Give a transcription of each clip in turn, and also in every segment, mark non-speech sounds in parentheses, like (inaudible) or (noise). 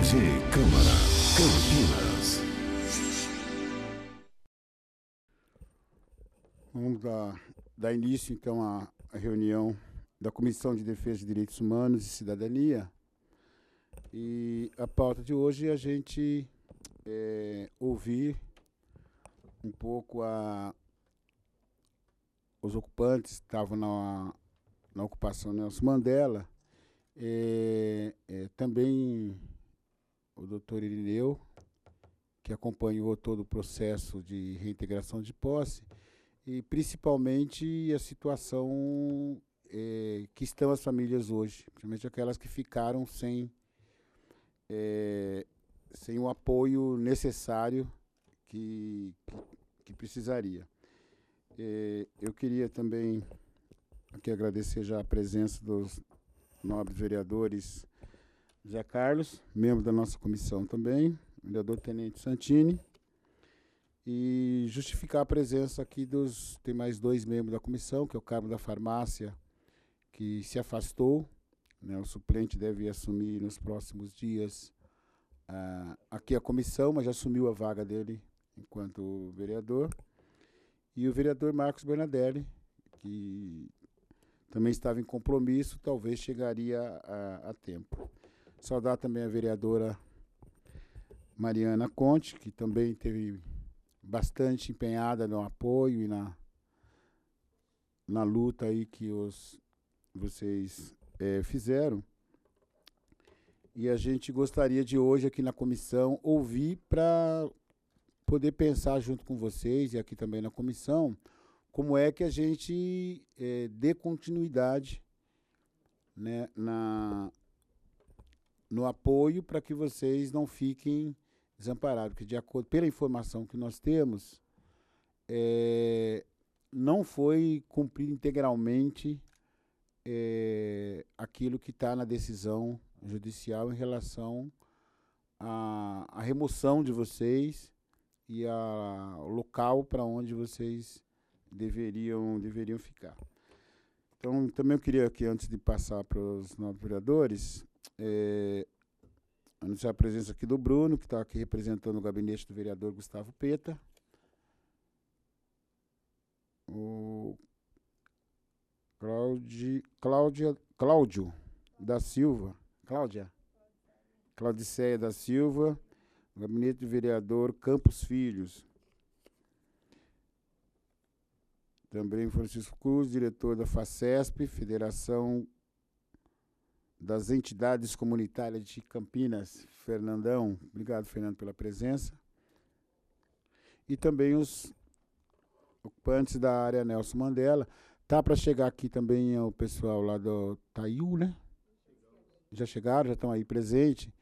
TV Câmara, Campinas. Vamos dar, dar início, então, à, reunião da Comissão de Defesa de Direitos Humanos e Cidadania. E a pauta de hoje é a gente é, ouvir um pouco a, os ocupantes que estavam na, na ocupação né? Nelson Mandela, é, é, também o doutor Irineu, que acompanhou todo o processo de reintegração de posse, e principalmente a situação é, que estão as famílias hoje, principalmente aquelas que ficaram sem, é, sem o apoio necessário que, que precisaria. É, eu queria também aqui agradecer já a presença dos nobres vereadores Zé Carlos, membro da nossa comissão também, vereador Tenente Santini, e justificar a presença aqui dos. Tem mais dois membros da comissão, que é o carmo da farmácia, que se afastou, né, o suplente deve assumir nos próximos dias uh, aqui a comissão, mas já assumiu a vaga dele enquanto vereador. E o vereador Marcos Bernadelli, que também estava em compromisso, talvez chegaria a, a tempo. Saudar também a vereadora Mariana Conte, que também teve bastante empenhada no apoio e na, na luta aí que os, vocês é, fizeram. E a gente gostaria de hoje aqui na comissão ouvir para poder pensar junto com vocês e aqui também na comissão como é que a gente é, dê continuidade né, na, no apoio para que vocês não fiquem desamparados, porque de acordo pela informação que nós temos, é, não foi cumprido integralmente é, aquilo que está na decisão judicial em relação à, à remoção de vocês e ao local para onde vocês deveriam, deveriam ficar. Então, também eu queria aqui, antes de passar para os novos vereadores, é, anunciar a presença aqui do Bruno, que está aqui representando o gabinete do vereador Gustavo Peta. O Claudi, Cláudio da Silva. Cláudia? Claudiceia da Silva, gabinete do vereador Campos Filhos. Também Francisco Cruz, diretor da FACESP, Federação das entidades comunitárias de Campinas, Fernandão. Obrigado, Fernando, pela presença. E também os ocupantes da área Nelson Mandela. Tá para chegar aqui também o pessoal lá do Taiu, né? Já chegaram, já estão aí presentes.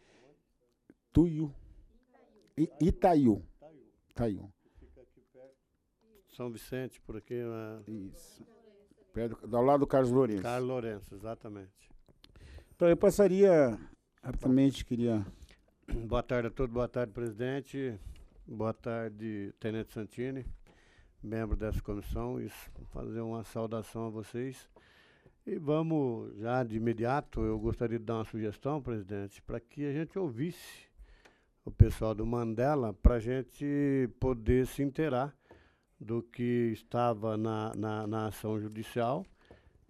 Tuiu. I, Itaiu. Itaiu. São Vicente, por aqui. Né? Isso. Perto, ao lado do Carlos Lourenço. Carlos Lourenço, exatamente. Então eu passaria rapidamente, queria. Boa tarde a todos, boa tarde, presidente. Boa tarde, Tenente Santini, membro dessa comissão. Isso, fazer uma saudação a vocês. E vamos já de imediato, eu gostaria de dar uma sugestão, presidente, para que a gente ouvisse o pessoal do Mandela para a gente poder se inteirar do que estava na, na, na ação judicial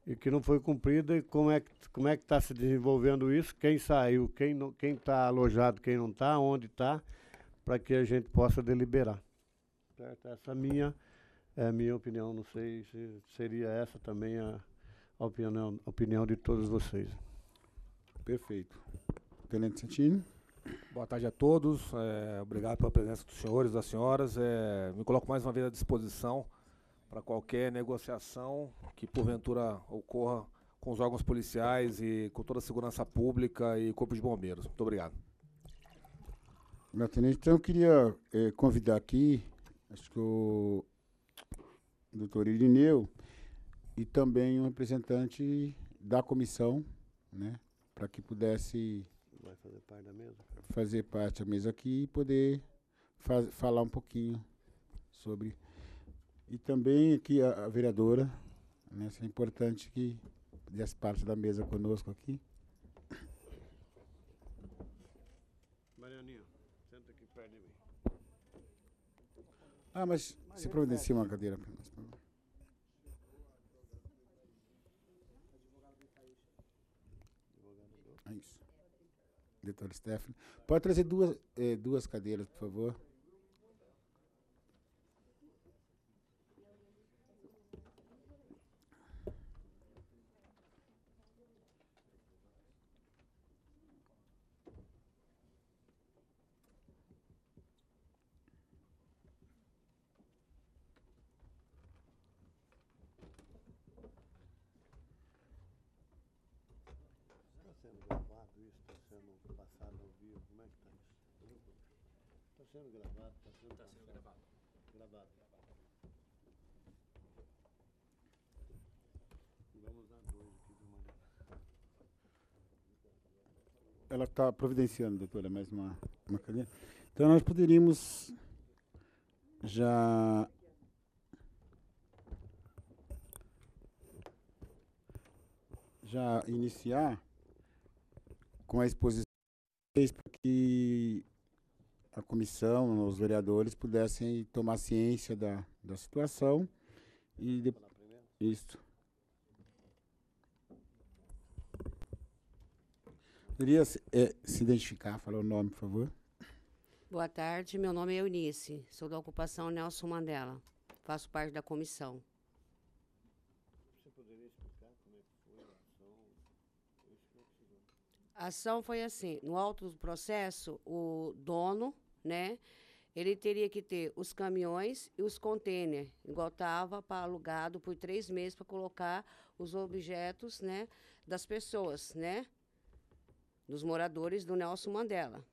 e que não foi cumprida e como é que como é que está se desenvolvendo isso, quem saiu, quem não, quem está alojado, quem não está, onde está, para que a gente possa deliberar. Certo? Essa minha é a minha opinião. Não sei se seria essa também a, opinião a opinião de todos vocês. Perfeito. Tenente Santini. Boa tarde a todos. É, obrigado pela presença dos senhores, das senhoras. É, me coloco mais uma vez à disposição para qualquer negociação que porventura ocorra com os órgãos policiais e com toda a segurança pública e corpo de bombeiros. Muito obrigado. Meu tenente, então eu queria eh, convidar aqui, acho que o doutor Irineu e também um representante da comissão, né, para que pudesse Vai fazer parte da mesa? Fazer parte da mesa aqui e poder falar um pouquinho sobre e também aqui a, a vereadora, né, é importante que fizesse parte da mesa conosco aqui. Marianinho, senta aqui perto de mim. Ah, mas, se providencia uma cadeira para nós, por favor. É isso. Doutor Stephanie. Pode trazer duas, eh, duas cadeiras, por favor. ela está providenciando, doutora, é mais uma, uma cadeira. Então, nós poderíamos já... já iniciar com a exposição para que a comissão, os vereadores, pudessem tomar ciência da, da situação. E depois. Isso. Poderia é, se identificar, falar o nome, por favor? Boa tarde, meu nome é Eunice, sou da ocupação Nelson Mandela, faço parte da comissão. Você poderia explicar como é que foi a ação? A ação foi assim, no alto do processo, o dono, né, ele teria que ter os caminhões e os contêiner, igual estava alugado por três meses para colocar os objetos, né, das pessoas, né, dos moradores do Nelson Mandela.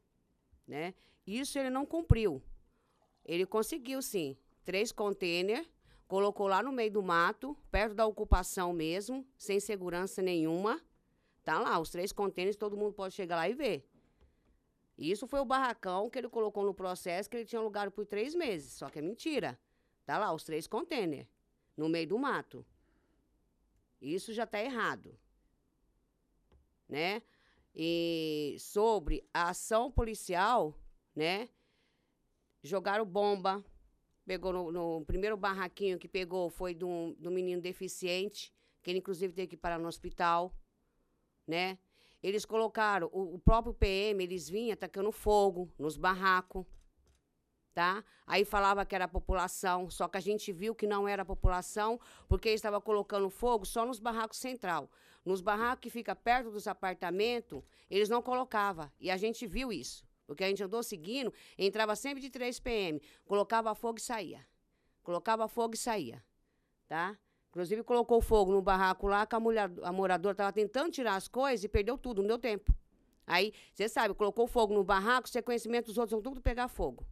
Né? Isso ele não cumpriu. Ele conseguiu, sim, três contêiner, colocou lá no meio do mato, perto da ocupação mesmo, sem segurança nenhuma. Tá lá, os três contêineres, todo mundo pode chegar lá e ver. Isso foi o barracão que ele colocou no processo, que ele tinha lugar por três meses. Só que é mentira. Tá lá, os três contêiner, no meio do mato. Isso já está errado. Né? e sobre a ação policial, né? Jogaram bomba, pegou no, no primeiro barraquinho que pegou foi do, do menino deficiente, que ele inclusive teve que parar no hospital, né? Eles colocaram, o, o próprio PM, eles vinham atacando fogo nos barracos tá? Aí falava que era a população, só que a gente viu que não era a população, porque estava colocando fogo só nos barracos central. Nos barracos que fica perto dos apartamentos, eles não colocava, e a gente viu isso. Porque a gente andou seguindo, entrava sempre de 3 PM, colocava fogo e saía. Colocava fogo e saía, tá? Inclusive colocou fogo no barraco lá, que a, mulher, a moradora estava tentando tirar as coisas e perdeu tudo, não deu tempo. Aí, você sabe, colocou fogo no barraco, você conhecimento dos outros vão tudo pegar fogo.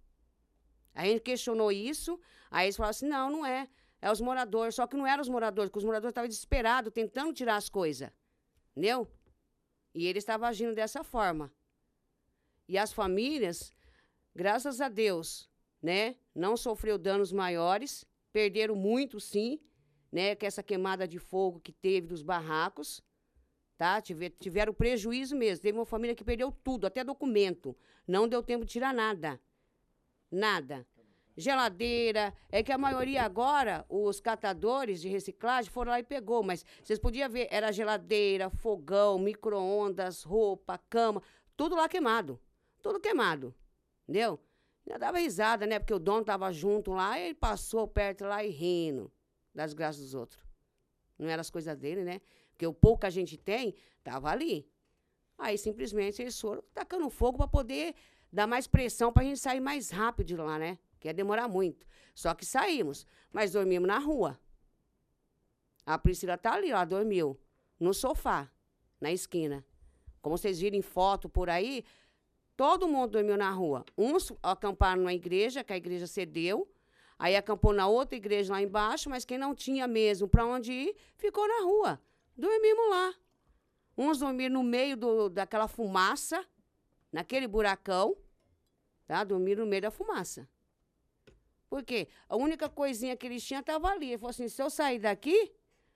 A gente questionou isso, aí eles falaram assim: não, não é. É os moradores. Só que não eram os moradores, porque os moradores estavam desesperados, tentando tirar as coisas. Entendeu? E ele estava agindo dessa forma. E as famílias, graças a Deus, né, não sofreu danos maiores, perderam muito sim, né, que essa queimada de fogo que teve dos barracos, tá? tiveram prejuízo mesmo. Teve uma família que perdeu tudo, até documento. Não deu tempo de tirar nada. Nada geladeira. É que a maioria agora, os catadores de reciclagem foram lá e pegou, mas vocês podiam ver, era geladeira, fogão, micro-ondas, roupa, cama, tudo lá queimado. Tudo queimado. Entendeu? Ainda dava risada, né? Porque o dono tava junto lá, ele passou perto lá e rindo das graças dos outros. Não eram as coisas dele, né? Porque o pouco que a gente tem, tava ali. Aí simplesmente eles foram tacando fogo para poder dar mais pressão para a gente sair mais rápido de lá, né? que ia demorar muito. Só que saímos, mas dormimos na rua. A Priscila tá ali, ela dormiu, no sofá, na esquina. Como vocês viram em foto por aí, todo mundo dormiu na rua. Uns acamparam numa igreja, que a igreja cedeu, aí acampou na outra igreja lá embaixo, mas quem não tinha mesmo para onde ir, ficou na rua. Dormimos lá. Uns dormiram no meio do, daquela fumaça, naquele buracão, tá? Dormiram no meio da fumaça. Porque a única coisinha que eles tinham estava ali. Ele falou assim: se eu sair daqui,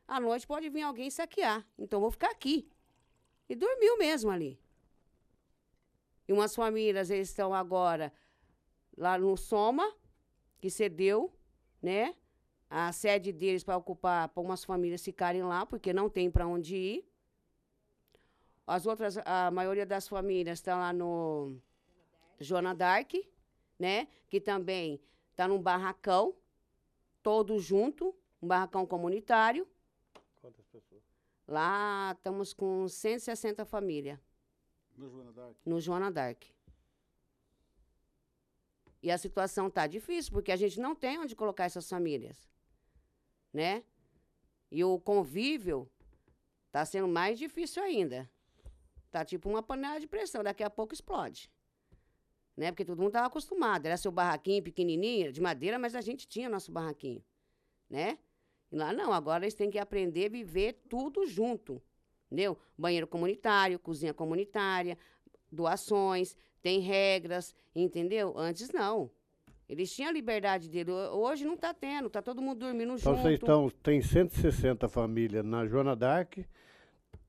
à noite pode vir alguém saquear. Então eu vou ficar aqui. E dormiu mesmo ali. E umas famílias, eles estão agora lá no Soma, que cedeu, né? A sede deles para ocupar, para umas famílias ficarem lá, porque não tem para onde ir. As outras, a maioria das famílias está lá no Joana Dark, né? Que também Está num barracão, todo junto, um barracão comunitário. Quantas pessoas? Lá estamos com 160 famílias. No Joana Dark? No Joana Dark. E a situação está difícil, porque a gente não tem onde colocar essas famílias. Né? E o convívio está sendo mais difícil ainda. Tá tipo uma panela de pressão, daqui a pouco explode né? Porque todo mundo estava acostumado. Era seu barraquinho pequenininho, de madeira, mas a gente tinha nosso barraquinho, né? E lá não, agora eles têm que aprender a viver tudo junto, entendeu? Banheiro comunitário, cozinha comunitária, doações, tem regras, entendeu? Antes não. Eles tinham a liberdade dele. Hoje não está tendo, está todo mundo dormindo então, junto. Vocês estão, tem 160 famílias na Joana Dark,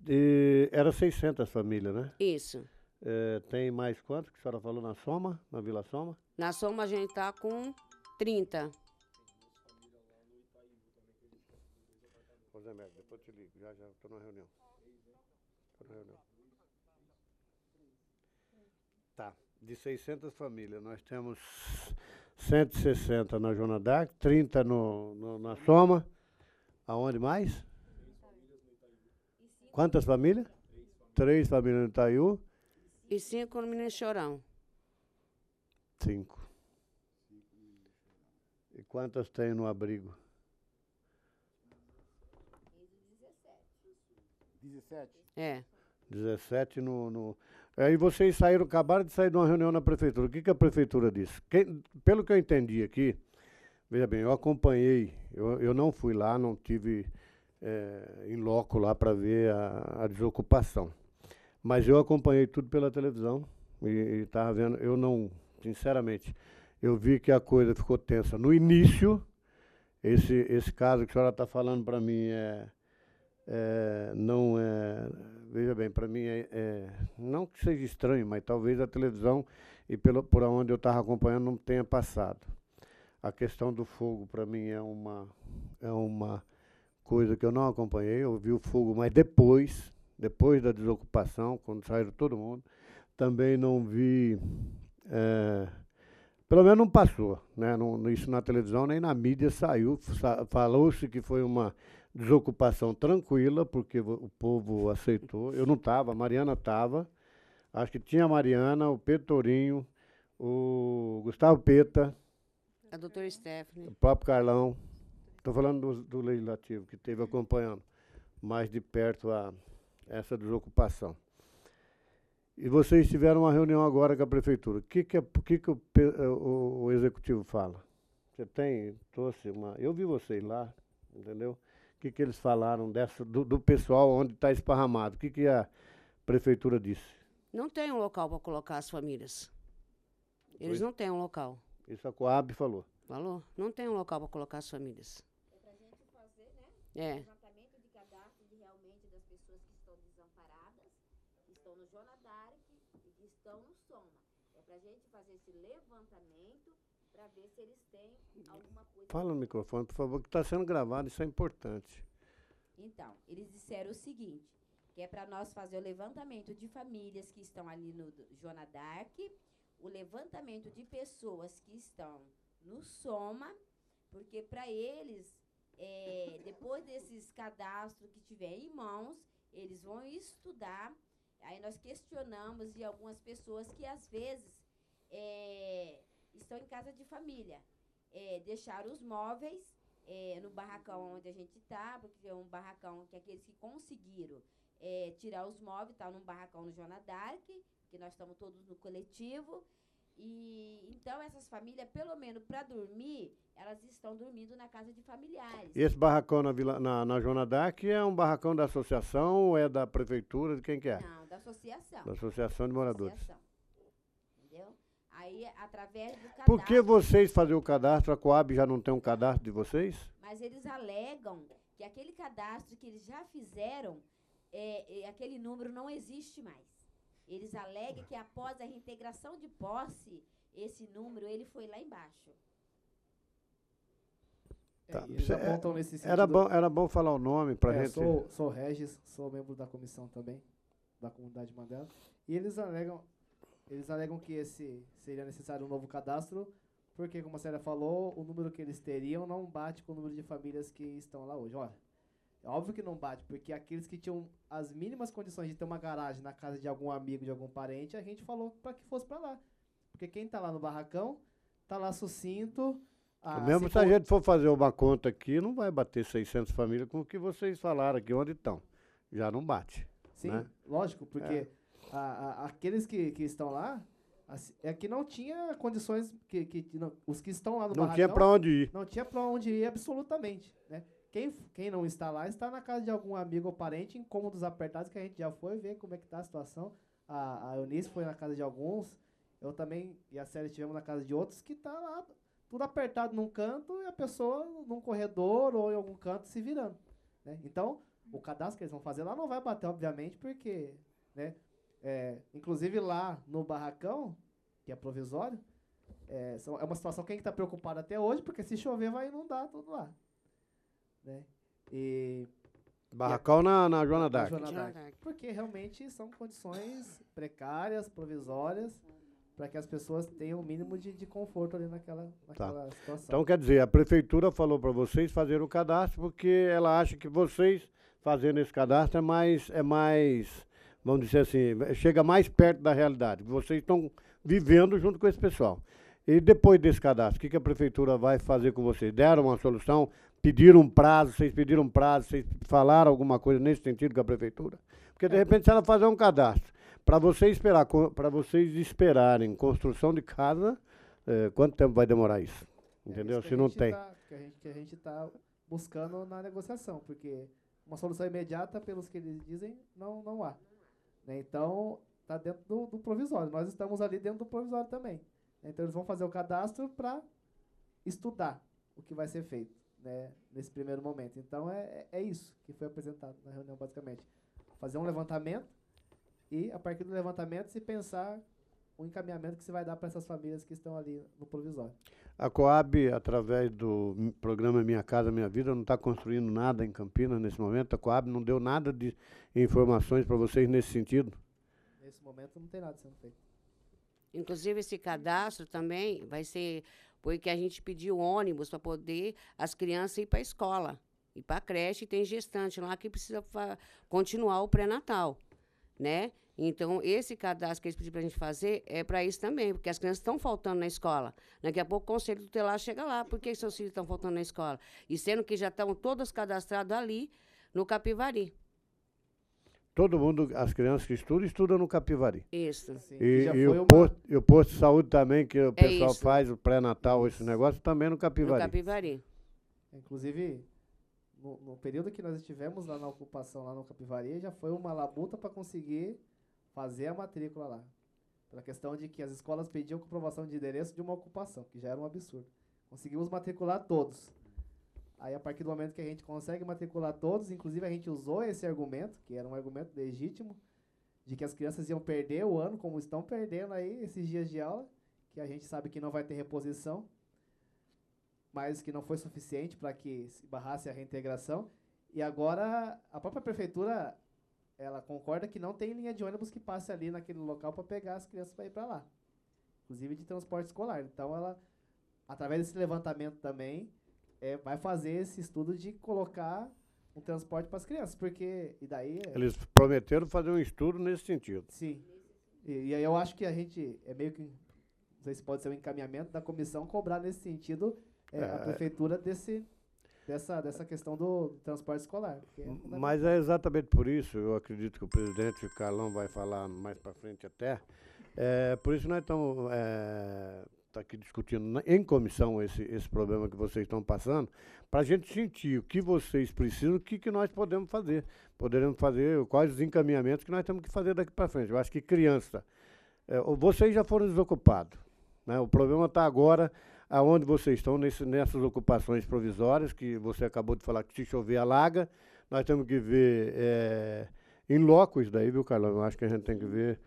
e era 600 famílias, né? Isso. É, tem mais quantos que a senhora falou na Soma, na Vila Soma? Na Soma a gente está com 30. José Mércio, depois eu te ligo, já, já, estou numa reunião. Estou numa reunião. Tá, de 600 famílias, nós temos 160 na Zona 30 no, no, na Soma, aonde mais? Quantas famílias? Três famílias no Itaiu e cinco no Menino Chorão. Cinco. E quantas tem no abrigo? 17? É. 17 no. no... Aí vocês saíram, acabaram de sair de uma reunião na prefeitura. O que, que a prefeitura disse? Quem, pelo que eu entendi aqui, veja bem, eu acompanhei, eu, eu não fui lá, não tive é, em loco lá para ver a, a desocupação. Mas eu acompanhei tudo pela televisão e estava vendo. Eu não, sinceramente, eu vi que a coisa ficou tensa no início. Esse, esse caso que a senhora está falando para mim é, é, não é. Veja bem, para mim é, é, Não que seja estranho, mas talvez a televisão e pelo, por onde eu estava acompanhando não tenha passado. A questão do fogo, para mim, é uma, é uma coisa que eu não acompanhei. Eu vi o fogo, mas depois, depois da desocupação, quando saíram todo mundo. Também não vi. É, pelo menos não passou, né? Não, isso na televisão nem na mídia saiu. Sa Falou-se que foi uma desocupação tranquila, porque o povo aceitou. Eu não estava, a Mariana estava. Acho que tinha a Mariana, o Pedro Tourinho, o Gustavo Peta. A doutora Stephanie. O próprio Carlão. Estou falando do, do legislativo, que esteve acompanhando mais de perto a, essa desocupação. E vocês tiveram uma reunião agora com a prefeitura. O que, que, é, que, que o, eh, o, o, executivo fala? Você tem, trouxe uma. Eu vi vocês lá, entendeu? O que, que eles falaram dessa, do, do pessoal onde está esparramado? O que, que a prefeitura disse? Não tem um local para colocar as famílias. Eles não têm um local. Isso a Coab falou. Falou? Não tem um local para colocar as famílias. É a gente fazer, né? É. Fala no microfone, por favor, que está sendo gravado, isso é importante. Então, eles disseram o seguinte, que é para nós fazer o levantamento de famílias que estão ali no Jona Dark, o levantamento de pessoas que estão no Soma, porque para eles, é, (laughs) depois desses cadastros que tiver em mãos, eles vão estudar. Aí nós questionamos e algumas pessoas que às vezes é, estão em casa de família é, deixaram os móveis é, no barracão uhum. onde a gente está, porque é um barracão que é aqueles que conseguiram é, tirar os móveis, tá num barracão no Jona Dark, que nós estamos todos no coletivo. E então essas famílias, pelo menos para dormir, elas estão dormindo na casa de familiares. Esse barracão na Vila, na, na Jona Dark é um barracão da associação ou é da prefeitura, de quem que é? Não, da associação. Da associação de moradores. Associação. Aí, através do cadastro. Por que vocês fazem o cadastro? A Coab já não tem um cadastro de vocês? Mas eles alegam que aquele cadastro que eles já fizeram, é, é, aquele número não existe mais. Eles alegam que após a reintegração de posse, esse número ele foi lá embaixo. É, tá. É, era, bom, era bom falar o nome para é, gente. Sou, sou Regis, sou membro da comissão também, da comunidade Mandela. E eles alegam eles alegam que esse seria necessário um novo cadastro, porque, como a senhora falou, o número que eles teriam não bate com o número de famílias que estão lá hoje. Olha, é óbvio que não bate, porque aqueles que tinham as mínimas condições de ter uma garagem na casa de algum amigo, de algum parente, a gente falou para que fosse para lá. Porque quem está lá no barracão, está lá sucinto, ah, é mesmo se, a gente for fazer uma conta aqui, não vai bater 600 famílias com o que vocês falaram aqui, onde estão. Já não bate. Sim, né? lógico, porque é a, a, aqueles que, que estão lá, assim, é que não tinha condições, que, que não, os que estão lá no não barracão... Não tinha para onde ir. Não tinha para onde ir absolutamente, né? Quem, quem não está lá está na casa de algum amigo ou parente, em cômodos apertados, que a gente já foi ver como é que está a situação. A, a Eunice foi na casa de alguns, eu também e a Célia estivemos na casa de outros, que está lá tudo apertado num canto e a pessoa num corredor ou em algum canto se virando. Né? Então, o cadastro que eles vão fazer lá não vai bater, obviamente, porque né, é, inclusive lá no barracão, que é provisório, é, é uma situação que a gente está preocupado até hoje, porque se chover vai inundar tudo lá. Né? E, barracão e a, na, na Joana Porque realmente são condições precárias, provisórias, para que as pessoas tenham o mínimo de, de conforto ali naquela, tá. naquela tá. situação. Então, quer dizer, a prefeitura falou para vocês fazerem o cadastro, porque ela acha que vocês fazendo esse cadastro é mais... É mais vamos dizer assim, chega mais perto da realidade, vocês estão vivendo junto com esse pessoal. E depois desse cadastro, o que, que a prefeitura vai fazer com vocês? Deram uma solução? Pediram um prazo? Vocês pediram um prazo? Vocês falaram alguma coisa nesse sentido com a prefeitura? Porque, de é. repente, se ela fazer um cadastro, para vocês esperar, para vocês esperarem construção de casa, eh, quanto tempo vai demorar isso? É Entendeu? É isso se não tem. Tá, que a gente está buscando na negociação, porque uma solução imediata, pelos que eles dizem, não, não há. Né? Então, está dentro do, do, provisório. Nós estamos ali dentro do provisório também. Né? Então, eles vão fazer o cadastro para estudar o que vai ser feito né? nesse primeiro momento. Então, é, é, é isso que foi apresentado na reunião, basicamente. Fazer um levantamento e, a partir do levantamento, se pensar o encaminhamento que se vai dar para essas famílias que estão ali no provisório. A Coab, através do programa Minha Casa Minha Vida, não está construindo nada em Campinas nesse momento. A Coab não deu nada de informações para vocês nesse sentido? Nesse momento não tem nada sendo feito. Inclusive, esse cadastro também vai ser porque a gente pediu ônibus para poder as crianças ir para a escola, ir para a creche, e tem gestante lá que precisa continuar o pré-natal, né? Então, esse cadastro que eles pediram para a gente fazer é para isso também, porque as crianças estão faltando na escola. Daqui a pouco o conselho tutelar chega lá, por que seus filhos estão faltando na escola? E sendo que já estão todas cadastradas ali, no Capivari. Todo mundo, as crianças que estudam, estudam no Capivari. Isso. Sim. E, e o, uma... posto, e o posto de saúde também, que o é pessoal é faz, o pré-natal, esse negócio, também no Capivari. No Capivari. Inclusive, no, no, período que nós estivemos lá na ocupação, lá no Capivari, já foi uma labuta para conseguir fazer a matrícula lá. Pela questão de que as escolas pediam comprovação de endereço de uma ocupação, que já era um absurdo. Conseguimos matricular todos. Aí, a partir do momento que a gente consegue matricular todos, inclusive a gente usou esse argumento, que era um argumento legítimo, de que as crianças iam perder o ano, como estão perdendo aí esses dias de aula, que a gente sabe que não vai ter reposição, mas que não foi suficiente para que se barrasse a reintegração. E agora a própria prefeitura ela concorda que não tem linha de ônibus que passe ali naquele local para pegar as crianças para ir para lá, inclusive de transporte escolar. Então, ela, através desse levantamento também, é, vai fazer esse estudo de colocar um transporte para as crianças, porque e daí é eles prometeram fazer um estudo nesse sentido. Sim, e, e aí eu acho que a gente é meio que não sei se pode ser um encaminhamento da comissão cobrar nesse sentido é, a é. prefeitura desse dessa, dessa questão do transporte escolar. Mas é exatamente por isso, eu acredito que o presidente Carlão vai falar mais para frente até, é, por isso nós estamos é, tá aqui discutindo em comissão esse, esse problema que vocês estão passando, para a gente sentir o que vocês precisam, o que, que nós podemos fazer. Poderemos fazer, quais os encaminhamentos que nós temos que fazer daqui para frente. Eu acho que criança, é, vocês já foram desocupados. Né? O problema está agora aonde vocês estão nesse, nessas ocupações provisórias, que você acabou de falar que se chover alaga, nós temos que ver é, em loco isso daí, viu, Carlão? Eu acho que a gente tem que ver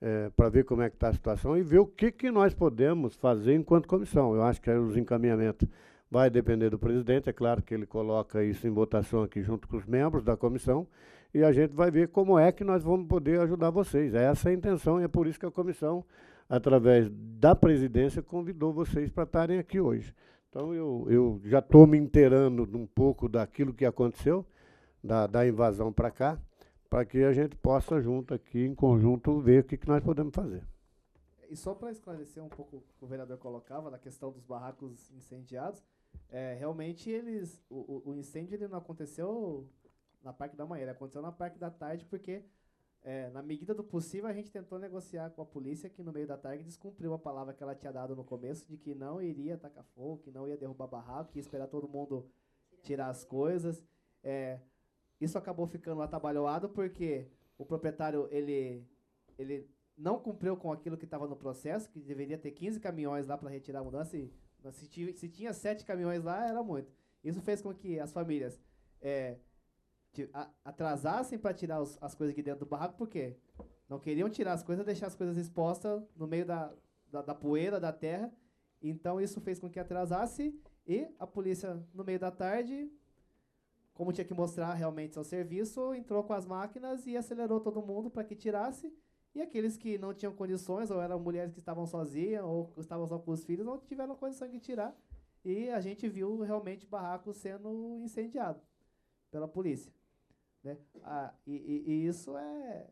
é, eh, para ver como é que está a situação e ver o que, que nós podemos fazer enquanto comissão. Eu acho que os encaminhamentos vai depender do presidente, é claro que ele coloca isso em votação aqui junto com os membros da comissão, e a gente vai ver como é que nós vamos poder ajudar vocês. Essa é a intenção, e é por isso que a comissão através da presidência, convidou vocês para estarem aqui hoje. Então, eu, eu já estou me inteirando um pouco daquilo que aconteceu, da, da invasão para cá, para que a gente possa, junto aqui, em conjunto, ver o que, que nós podemos fazer. E só para esclarecer um pouco o que o vereador colocava na questão dos barracos incendiados, é, realmente eles o, o incêndio ele não aconteceu na parte da manhã, ele aconteceu na parte da tarde porque é, na medida do possível, a gente tentou negociar com a polícia que no meio da tarde descumpriu a palavra que ela tinha dado no começo de que não iria atacar fogo, que não ia derrubar barraco, que ia esperar todo mundo tirar as coisas. É, isso acabou ficando atabalhoado porque o proprietário ele, ele não cumpriu com aquilo que estava no processo, que deveria ter 15 caminhões lá para retirar a mudança. E, se, se tinha 7 caminhões lá, era muito. Isso fez com que as famílias é, atrasassem para tirar os, as coisas aqui dentro do barraco, porque Não queriam tirar as coisas, deixar as coisas expostas no meio da, da, da, poeira, da terra. Então isso fez com que atrasasse e a polícia, no meio da tarde, como tinha que mostrar realmente seu serviço, entrou com as máquinas e acelerou todo mundo para que tirasse. E aqueles que não tinham condições, ou eram mulheres que estavam sozinhas, ou estavam só com os filhos, não tiveram condição de tirar. E a gente viu realmente barracos sendo incendiado pela polícia. Né? Ah, e, e, e isso é.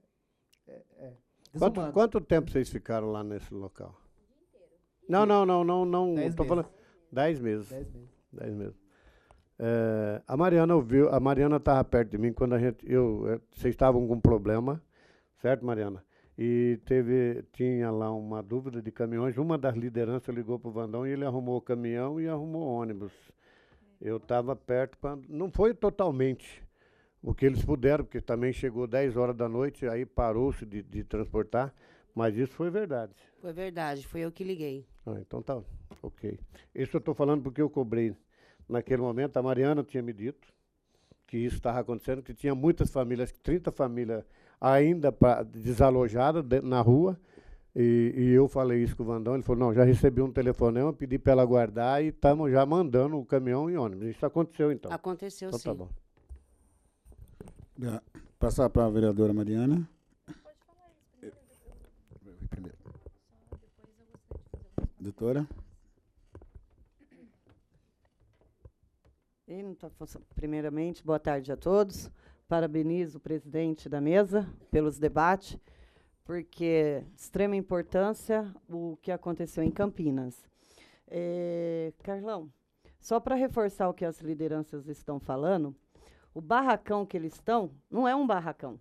é, é quanto, quanto tempo vocês ficaram lá nesse local? Não, não, não, não, não. Dez tô meses. falando. Dez meses. Dez meses. Dez meses. É, a Mariana ouviu, a Mariana estava perto de mim quando a gente, eu, eh, vocês estavam com um problema, certo, Mariana? E teve, tinha lá uma dúvida de caminhões. Uma das lideranças ligou para o Vandão e ele arrumou o caminhão e arrumou o ônibus. Eu estava perto, quando. não foi totalmente, o que eles puderam, porque também chegou 10 horas da noite, aí parou-se de, de transportar, mas isso foi verdade. Foi verdade, foi eu que liguei. Ah, então tá, ok. Isso eu estou falando porque eu cobrei. Naquele momento, a Mariana tinha me dito que isso estava acontecendo, que tinha muitas famílias, 30 famílias ainda pra, desalojadas de, na rua, e, e, eu falei isso com o Vandão, ele falou, não, já recebi um telefonema, pedi para ela guardar e estamos já mandando o caminhão e ônibus. Isso aconteceu então? Aconteceu então, tá sim. Tá bom. Passar para a vereadora Mariana. Pode falar isso primeiro. Doutora? Primeiramente, boa tarde a todos. Parabenizo o presidente da mesa pelos debates, porque de extrema importância o que aconteceu em Campinas. É, Carlão, só para reforçar o que as lideranças estão falando, o barracão que eles estão não é um barracão.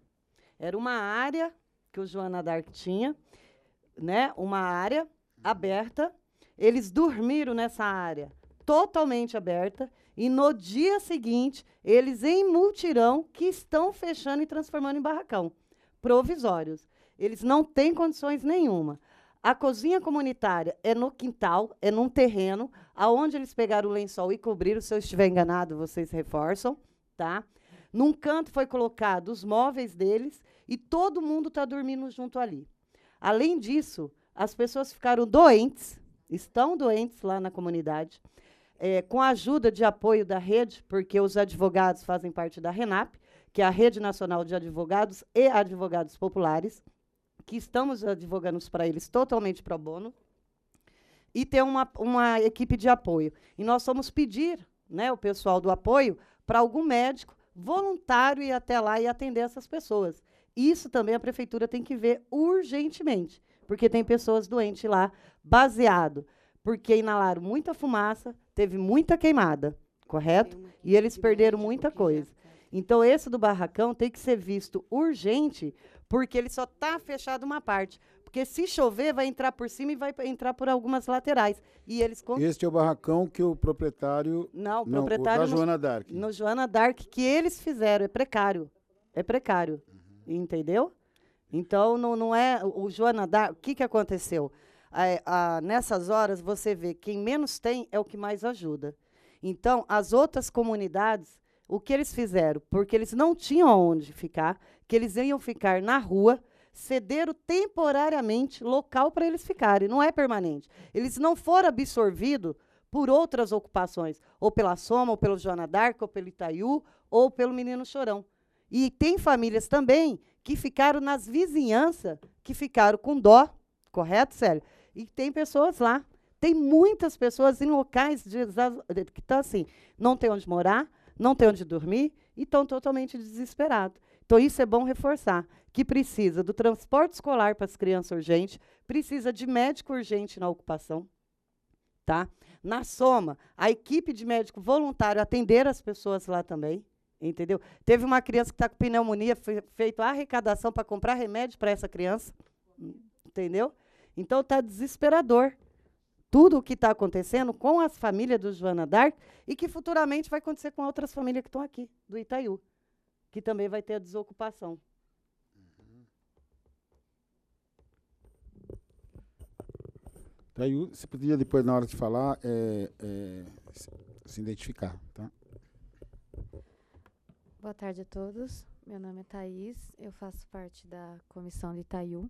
Era uma área que o Joana Dark tinha, né? Uma área aberta. Eles dormiram nessa área totalmente aberta e no dia seguinte eles em multirão que estão fechando e transformando em barracão provisórios. Eles não têm condições nenhuma. A cozinha comunitária é no quintal, é num terreno aonde eles pegaram o lençol e cobriram, se eu estiver enganado, vocês reforçam tá? Num canto foi colocado os móveis deles e todo mundo está dormindo junto ali. Além disso, as pessoas ficaram doentes, estão doentes lá na comunidade, é, com a ajuda de apoio da rede, porque os advogados fazem parte da RENAP, que é a Rede Nacional de Advogados e Advogados Populares, que estamos advogando para eles totalmente pro bono, e ter uma, uma equipe de apoio. E nós vamos pedir né, o pessoal do apoio para algum médico voluntário ir até lá e atender essas pessoas. Isso também a prefeitura tem que ver urgentemente, porque tem pessoas doentes lá, baseado, porque inalaram muita fumaça, teve muita queimada, correto? E eles perderam muita coisa. É. Então, esse do barracão tem que ser visto urgente, porque ele só está fechado uma parte. Porque se chover, vai entrar por cima e vai entrar por algumas laterais. E eles Este é o barracão que o proprietário. Não, o proprietário. Não, o da Joana Dark. No Joana Dark, que eles fizeram. É precário. É precário. Uhum. Entendeu? Então, não, não é. O Joana Dark. O que, que aconteceu? a, nessas horas, você vê quem menos tem é o que mais ajuda. Então, as outras comunidades, o que eles fizeram? Porque eles não tinham onde ficar, que eles iam ficar na rua cederam temporariamente local para eles ficarem, não é permanente. Eles não foram absorvidos por outras ocupações, ou pela Soma, ou pelo Joana d'Arco, ou pelo Itaiu, ou pelo Menino Chorão. E tem famílias também que ficaram nas vizinhanças, que ficaram com dó, correto, Célio? E tem pessoas lá. Tem muitas pessoas em locais de, de, que estão tá assim, não tem onde morar, não tem onde dormir e estão totalmente desesperados. Então, isso é bom reforçar que precisa do transporte escolar para as crianças urgentes, precisa de médico urgente na ocupação, tá? Na soma, a equipe de médico voluntário atender as pessoas lá também, entendeu? Teve uma criança que está com pneumonia, foi feito arrecadação para comprar remédio para essa criança, entendeu? Então está desesperador tudo o que está acontecendo com as famílias do Joana Dark e que futuramente vai acontecer com outras famílias que estão aqui, do Itaiu, que também vai ter a desocupação. Daí tá, você podia depois, na hora de falar, é, é, se identificar. Tá? Boa tarde a todos. Meu nome é Thaís, eu faço parte da comissão de Itaiu.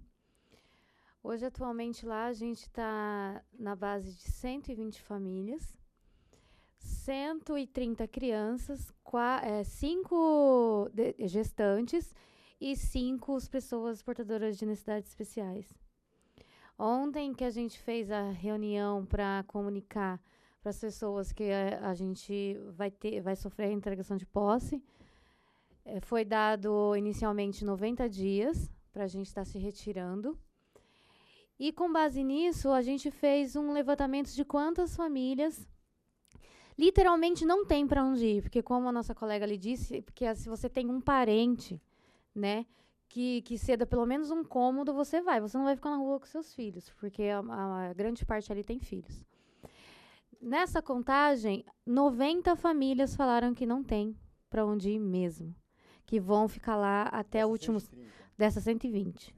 Hoje, atualmente, lá a gente está na base de 120 famílias, 130 crianças, 5 é, gestantes e 5 pessoas portadoras de necessidades especiais. Ontem que a gente fez a reunião para comunicar para as pessoas que a, eh, a, gente vai ter, vai sofrer a entregação de posse, é, foi dado inicialmente 90 dias para a gente estar tá se retirando. E com base nisso, a gente fez um levantamento de quantas famílias literalmente não tem para onde ir, porque como a nossa colega lhe disse, porque se você tem um parente, né, que, que ceda pelo menos um cômodo, você vai. Você não vai ficar na rua com seus filhos, porque a, a grande parte ali tem filhos. Nessa contagem, 90 famílias falaram que não tem para onde ir mesmo, que vão ficar lá até o último dessas 120.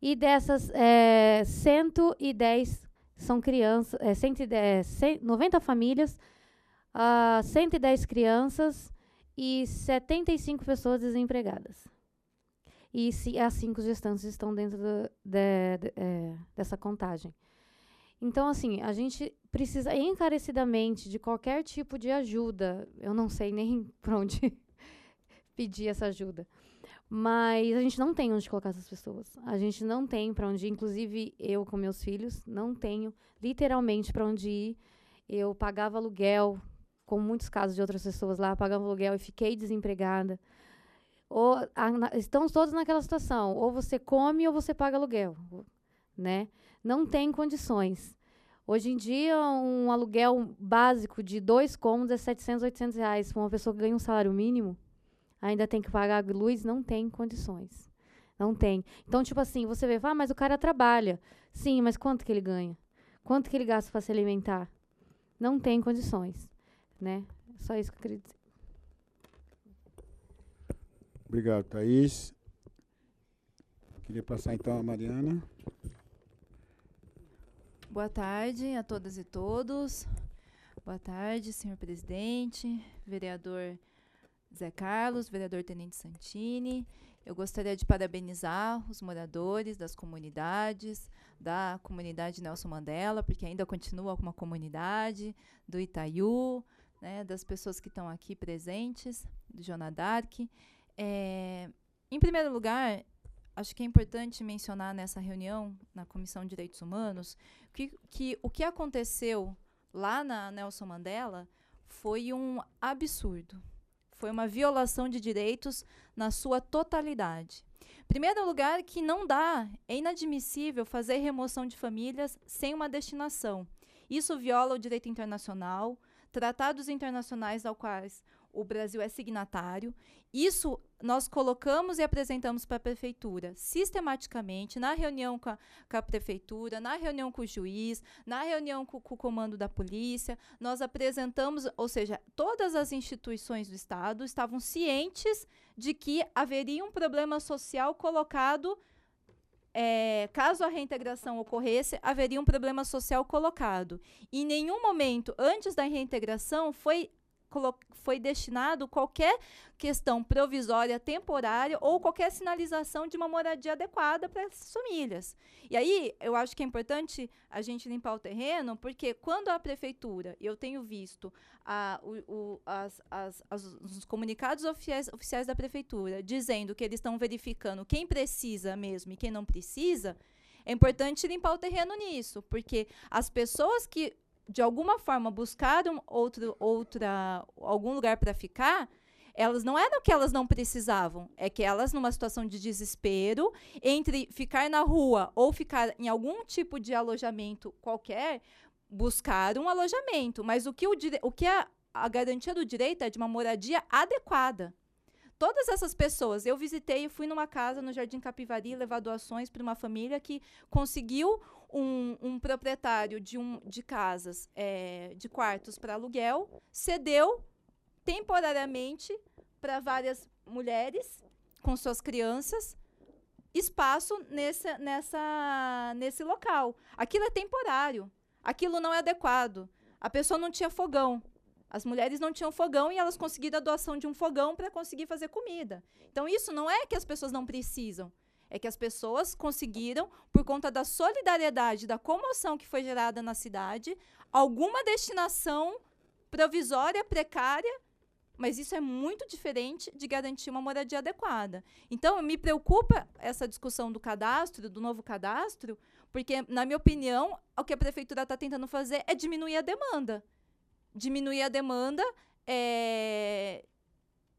E dessas é, eh, 110 são crianças, é, 110, 100, 90 famílias, uh, ah, 110 crianças e 75 pessoas desempregadas e se as cinco gestantes estão dentro do, de, de, é, dessa contagem. Então, assim, a gente precisa encarecidamente de qualquer tipo de ajuda. Eu não sei nem (laughs) para onde (laughs) pedir essa ajuda. Mas a gente não tem onde colocar essas pessoas. A gente não tem para onde ir. Inclusive, eu com meus filhos, não tenho literalmente para onde ir. Eu pagava aluguel, como muitos casos de outras pessoas lá, pagava aluguel e fiquei desempregada ou a, na, estão todos naquela situação, ou você come ou você paga aluguel, né? Não tem condições. Hoje em dia, um aluguel básico de dois cômodos é 700, 800 reais. Uma pessoa que ganha um salário mínimo, ainda tem que pagar a luz, não tem condições. Não tem. Então, tipo assim, você vê, ah, mas o cara trabalha. Sim, mas quanto que ele ganha? Quanto que ele gasta para se alimentar? Não tem condições, né? Só isso que eu queria dizer. Obrigado, Thaís. Queria passar então a Mariana. Boa tarde a todas e todos. Boa tarde, senhor presidente, vereador Zé Carlos, vereador Tenente Santini. Eu gostaria de parabenizar os moradores das comunidades, da comunidade Nelson Mandela, porque ainda continua uma comunidade, do Itaiu, né, das pessoas que estão aqui presentes, do Jonadark. Dark é, em primeiro lugar, acho que é importante mencionar nessa reunião, na Comissão de Direitos Humanos, que, que o que aconteceu lá na Nelson Mandela foi um absurdo. Foi uma violação de direitos na sua totalidade. Primeiro lugar, que não dá, é inadmissível fazer remoção de famílias sem uma destinação. Isso viola o direito internacional, tratados internacionais aos quais o Brasil é signatário. Isso nós colocamos e apresentamos para a prefeitura sistematicamente, na reunião com a, com a, prefeitura, na reunião com o juiz, na reunião com, com, o comando da polícia. Nós apresentamos, ou seja, todas as instituições do Estado estavam cientes de que haveria um problema social colocado. É, caso a reintegração ocorresse, haveria um problema social colocado. Em nenhum momento antes da reintegração foi foi destinado qualquer questão provisória, temporária ou qualquer sinalização de uma moradia adequada para essas famílias. E aí, eu acho que é importante a gente limpar o terreno, porque quando a prefeitura, eu tenho visto a, o, o, as, as, as, os comunicados oficiais, oficiais da prefeitura dizendo que eles estão verificando quem precisa mesmo e quem não precisa, é importante limpar o terreno nisso, porque as pessoas que de alguma forma buscaram outro, outra, algum lugar para ficar, elas não eram que elas não precisavam, é que elas, numa situação de desespero, entre ficar na rua ou ficar em algum tipo de alojamento qualquer, buscaram um alojamento. Mas o que, o, o que a, a garantia do direito é de uma moradia adequada todas essas pessoas. Eu visitei, e fui numa casa no Jardim Capivari levar doações para uma família que conseguiu um, um proprietário de, um, de casas, é, de quartos para aluguel, cedeu temporariamente para várias mulheres com suas crianças espaço nesse, nessa, nesse local. Aquilo é temporário. Aquilo não é adequado. A pessoa não tinha fogão. As mulheres não tinham fogão e elas conseguiram a doação de um fogão para conseguir fazer comida. Então, isso não é que as pessoas não precisam. É que as pessoas conseguiram, por conta da solidariedade, da comoção que foi gerada na cidade, alguma destinação provisória, precária, mas isso é muito diferente de garantir uma moradia adequada. Então, me preocupa essa discussão do cadastro, do novo cadastro, porque, na minha opinião, o que a prefeitura está tentando fazer é diminuir a demanda. Diminuir a demanda é,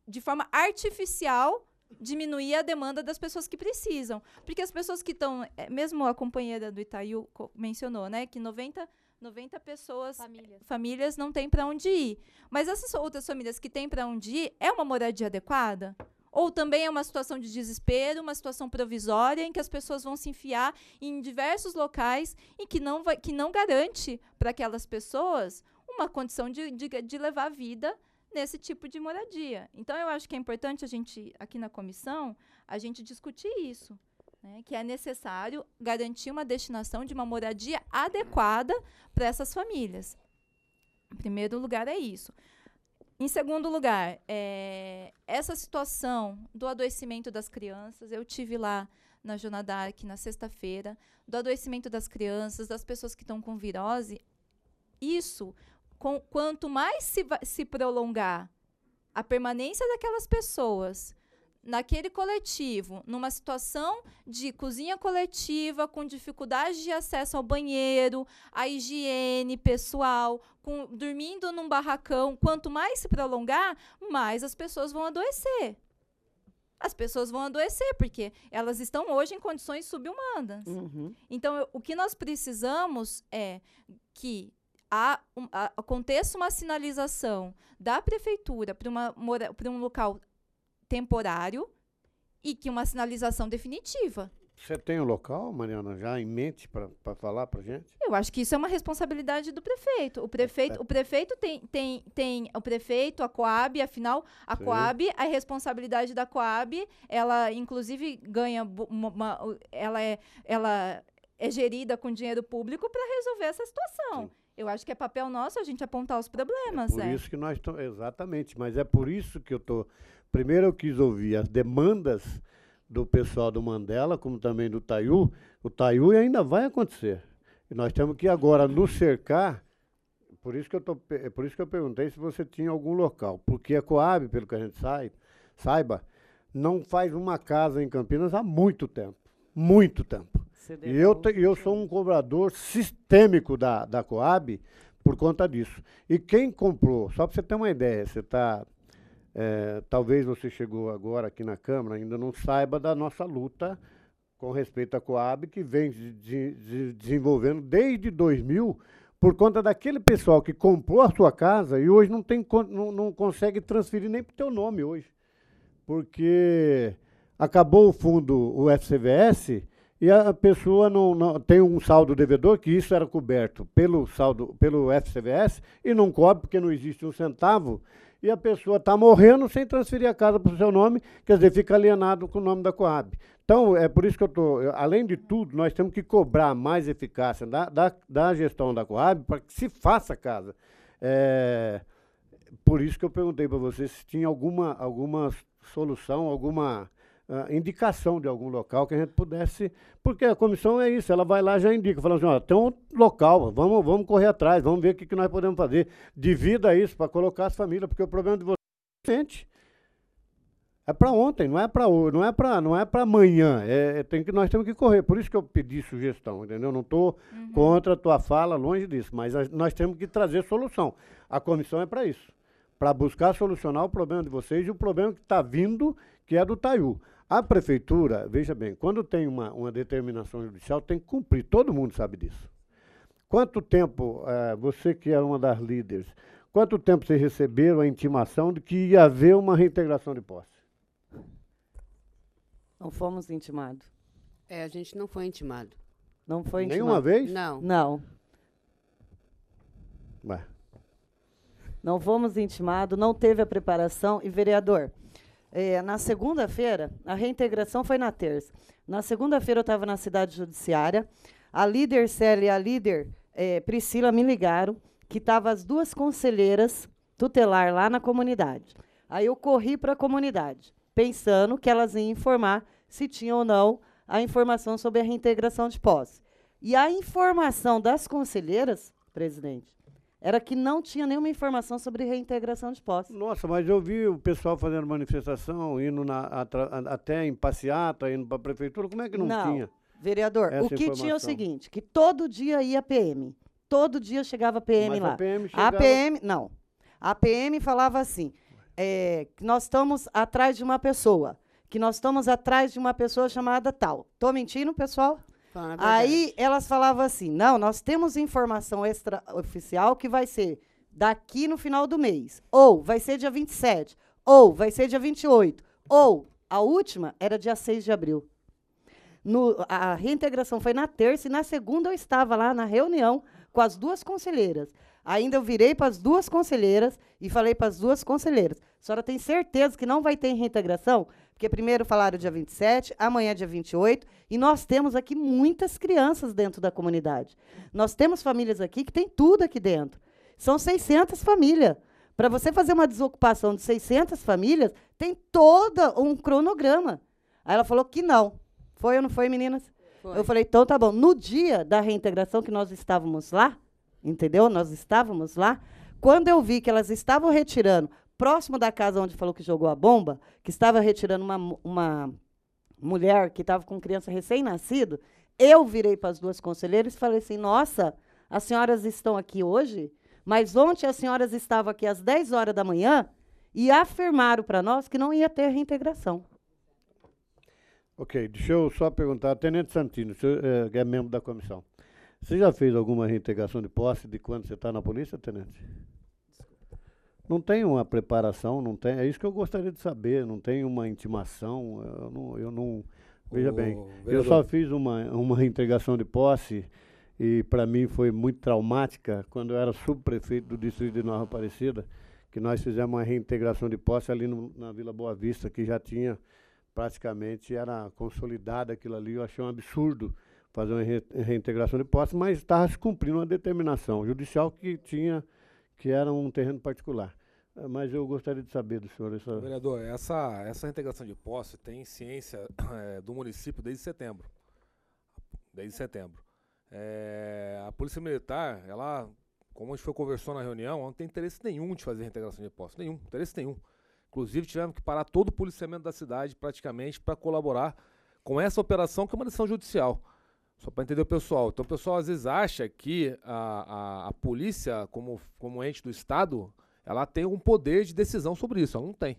de forma artificial diminuir a demanda das pessoas que precisam. Porque as pessoas que estão, é, mesmo a companheira do Itaiu mencionou, né, que 90 90 pessoas, é, famílias, famílias não têm para onde ir. Mas essas outras famílias que têm para onde ir, é uma moradia adequada? Ou também é uma situação de desespero, uma situação provisória em que as pessoas vão se enfiar em diversos locais e que não, vai, que não garante para aquelas pessoas uma condição de, de, de levar a vida nesse tipo de moradia. Então, eu acho que é importante a gente, aqui na comissão, a gente discutir isso. Né, que é necessário garantir uma destinação de uma moradia adequada para essas famílias. Em primeiro lugar, é isso. Em segundo lugar, é, essa situação do adoecimento das crianças. Eu tive lá na aqui na sexta-feira, do adoecimento das crianças, das pessoas que estão com virose. Isso com, quanto mais se, se prolongar a permanência daquelas pessoas naquele coletivo, numa situação de cozinha coletiva, com dificuldade de acesso ao banheiro, à higiene pessoal, com, dormindo num barracão, quanto mais se prolongar, mais as pessoas vão adoecer. As pessoas vão adoecer, porque elas estão hoje em condições subhumanas. Uhum. Então, eu, o que nós precisamos é que há, um, aconteça uma sinalização da prefeitura para um local temporário e que uma sinalização definitiva. Você tem o um local, Mariana, já em mente para falar para gente? Eu acho que isso é uma responsabilidade do prefeito. O prefeito, é, é. o prefeito tem, tem, tem o prefeito, a Coab, afinal, a Sim. Coab, a responsabilidade da Coab, ela inclusive ganha uma, uma ela é ela é gerida com dinheiro público para resolver essa situação. Sim. Eu acho que é papel nosso a gente apontar os problemas. É por né? isso que nós estamos. Exatamente, mas é por isso que eu estou. Primeiro eu quis ouvir as demandas do pessoal do Mandela, como também do Taiu. O Taiu ainda vai acontecer. E nós temos que agora nos cercar. Por isso que eu tô, é por isso que eu perguntei se você tinha algum local, porque a Coab, pelo que a gente sai, saiba, não faz uma casa em Campinas há muito tempo, muito tempo. E eu, eu sou um cobrador sistêmico da, da Coab por conta disso. E quem comprou, só para você ter uma ideia, você está. É, talvez você chegou agora aqui na Câmara, ainda não saiba da nossa luta com respeito à Coab, que vem de, de, desenvolvendo desde 2000 por conta daquele pessoal que comprou a sua casa e hoje não, tem, não, não consegue transferir nem para o teu nome hoje. Porque acabou o fundo, o FCVS, e a pessoa não, não, tem um saldo devedor, que isso era coberto pelo saldo pelo FCVS, e não cobre porque não existe um centavo, e a pessoa está morrendo sem transferir a casa para o seu nome, quer dizer, fica alienado com o nome da Coab. Então, é por isso que eu estou. Além de tudo, nós temos que cobrar mais eficácia da, da, da gestão da Coab para que se faça casa. É, por isso que eu perguntei para você se tinha alguma, alguma solução, alguma uh, indicação de algum local que a gente pudesse. Porque a comissão é isso, ela vai lá e já indica, falando assim, ó, tem um local, vamos, vamos correr atrás, vamos ver o que, que nós podemos fazer. Divida isso para colocar as famílias, porque o problema de vocês é, é para ontem, não é para hoje, não é para não é para amanhã. É, é, tem que nós temos que correr. Por isso que eu pedi sugestão, entendeu? Não estou uhum. contra a tua fala, longe disso, mas a, nós temos que trazer solução. A comissão é para isso, para buscar solucionar o problema de vocês e o problema que está vindo, que é do Taiu. A prefeitura, veja bem, quando tem uma, uma determinação judicial, tem que cumprir, todo mundo sabe disso. Quanto tempo, eh, você que é uma das líderes, quanto tempo vocês receberam a intimação de que ia haver uma reintegração de posse? Não fomos intimados. É, a gente não foi intimado. Não foi intimado. Nenhuma vez? Não. Não. Ué. Não fomos intimados, não teve a preparação. E, vereador, é, na segunda-feira, a reintegração foi na terça. Na segunda-feira eu estava na cidade judiciária. A líder Célia e a líder é, Priscila me ligaram que estavam as duas conselheiras tutelar lá na comunidade. Aí eu corri para a comunidade, pensando que elas iam informar se tinha ou não a informação sobre a reintegração de posse. E a informação das conselheiras, presidente, era que não tinha nenhuma informação sobre reintegração de posse. Nossa, mas eu vi o pessoal fazendo manifestação, indo na, atra, até em passeata, indo para a prefeitura. Como é que não, não tinha? Vereador, o que informação? tinha é o seguinte: que todo dia ia PM. Todo dia chegava PM mas lá. A PM, chegava... a PM não. A PM falava assim: é, nós estamos atrás de uma pessoa. Que nós estamos atrás de uma pessoa chamada tal. Estou mentindo, pessoal? Aí elas falavam assim: não, nós temos informação extraoficial que vai ser daqui no final do mês, ou vai ser dia 27, ou vai ser dia 28, ou a última era dia 6 de abril. No, a reintegração foi na terça e na segunda eu estava lá na reunião com as duas conselheiras. Ainda eu virei para as duas conselheiras e falei para as duas conselheiras: a senhora tem certeza que não vai ter reintegração? Porque primeiro falaram dia 27, amanhã dia 28, e nós temos aqui muitas crianças dentro da comunidade. Nós temos famílias aqui que tem tudo aqui dentro. São 600 famílias. Para você fazer uma desocupação de 600 famílias, tem todo um cronograma. Aí ela falou que não. Foi ou não foi, meninas? Foi. Eu falei, então tá bom. No dia da reintegração que nós estávamos lá, entendeu? Nós estávamos lá. Quando eu vi que elas estavam retirando, próximo da casa onde falou que jogou a bomba, que estava retirando uma, uma mulher que estava com criança recém-nascido, eu virei para as duas conselheiras e falei assim: Nossa, as senhoras estão aqui hoje, mas ontem as senhoras estavam aqui às 10 horas da manhã e afirmaram para nós que não ia ter reintegração. Ok, deixa eu só perguntar, Tenente Santino, eh, que é membro da comissão. Você já fez alguma reintegração de posse de quando você está na polícia, tenente? Não tem uma preparação, não tem. É isso que eu gostaria de saber. Não tem uma intimação. Eu não, eu não veja o bem. Vereador. Eu só fiz uma uma reintegração de posse e para mim foi muito traumática quando eu era subprefeito do distrito de Nova Aparecida, que nós fizemos uma reintegração de posse ali no, na Vila Boa Vista, que já tinha praticamente era consolidado aquilo ali. Eu achei um absurdo fazer uma reintegração de posse, mas estava se cumprindo uma determinação judicial que tinha, que era um terreno particular. Ah, mas eu gostaria de saber do senhor essa... Vereador, essa, essa reintegração de posse tem ciência é, (coughs) do município desde setembro. Desde setembro. É, a Polícia Militar, ela, como a gente foi conversou na reunião, não tem interesse nenhum de fazer reintegração de posse. Nenhum, interesse nenhum. Inclusive, tivemos que parar todo o policiamento da cidade, praticamente, para colaborar com essa operação, que é uma decisão judicial. Só para entender o pessoal. Então, o pessoal às vezes acha que a, a, a, polícia, como, como ente do Estado, ela tem um poder de decisão sobre isso. Ela não tem.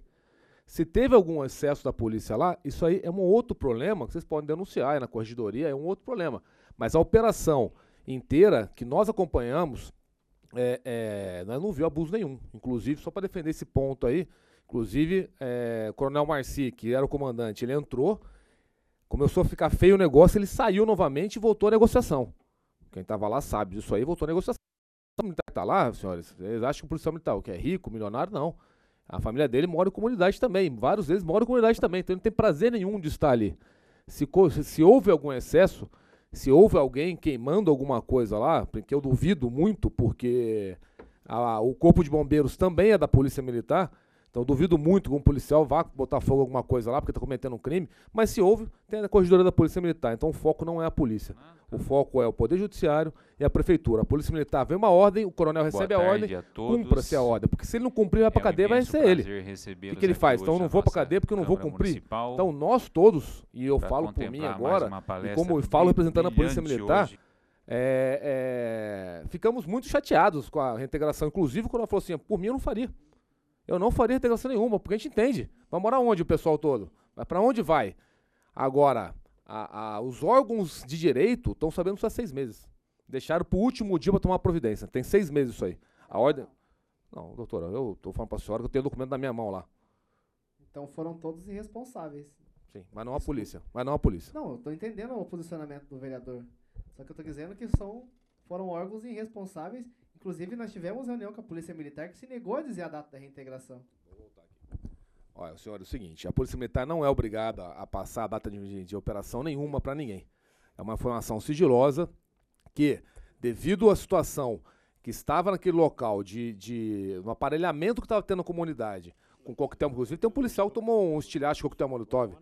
Se teve algum excesso da polícia lá, isso aí é um outro problema que vocês podem denunciar na corregedoria, é um outro problema. Mas a operação inteira que nós acompanhamos, é, é, nós né, não viu abuso nenhum. Inclusive, só para defender esse ponto aí, inclusive, é, o Coronel Marci, que era o comandante, ele entrou Começou a ficar feio o negócio, ele saiu novamente e voltou à negociação. Quem estava lá sabe disso aí, voltou à negociação. O militar que está lá, senhores, eles acham que o policial militar o que é rico, milionário, não. A família dele mora em comunidade também, vários deles moram em comunidade também, então ele não tem prazer nenhum de estar ali. Se, se houve algum excesso, se houve alguém queimando alguma coisa lá, que eu duvido muito, porque a, o Corpo de Bombeiros também é da Polícia Militar, então duvido muito que um policial vá botar fogo alguma coisa lá porque está cometendo um crime, mas se houve, tem a corregedoria da Polícia Militar. Então o foco não é a polícia. Ah, tá. O foco é o Poder Judiciário e a Prefeitura. A Polícia Militar vem uma ordem, o coronel recebe Boa a ordem, cumpra-se a ordem. Porque se ele não cumprir, vai para é cadeia, vai ser ele. O que, que ele faz? Então eu não vou para cadeia porque eu não vou cumprir. Então nós todos, e eu falo por mim agora, e como eu falo representando a Polícia Militar, É, é, ficamos muito chateados com a reintegração. Inclusive, quando ela falou assim, por mim eu não faria eu não faria integração nenhuma, porque a gente entende. Vai morar onde o pessoal todo? Mas para onde vai? Agora, a, a, os órgãos de direito estão sabendo isso há seis meses. Deixaram para o último dia para tomar providência. Tem seis meses isso aí. A ordem. Não, doutora, eu estou falando para a senhora que eu tenho o documento na minha mão lá. Então foram todos irresponsáveis. Sim, mas não a polícia. Mas não a polícia. Não, eu estou entendendo o posicionamento do vereador. Só que eu estou dizendo que são, foram órgãos irresponsáveis Inclusive, nós tivemos reunião com a Polícia Militar que se negou a dizer a data da reintegração. Vou voltar aqui. Olha, senhor, é o seguinte: a Polícia Militar não é obrigada a passar a data de, de operação nenhuma para ninguém. É uma informação sigilosa que, devido à situação que estava naquele local de, de um aparelhamento que estava tendo na comunidade, com coquetel, inclusive, tem um policial que tomou um estilhaço de coquetel molotov.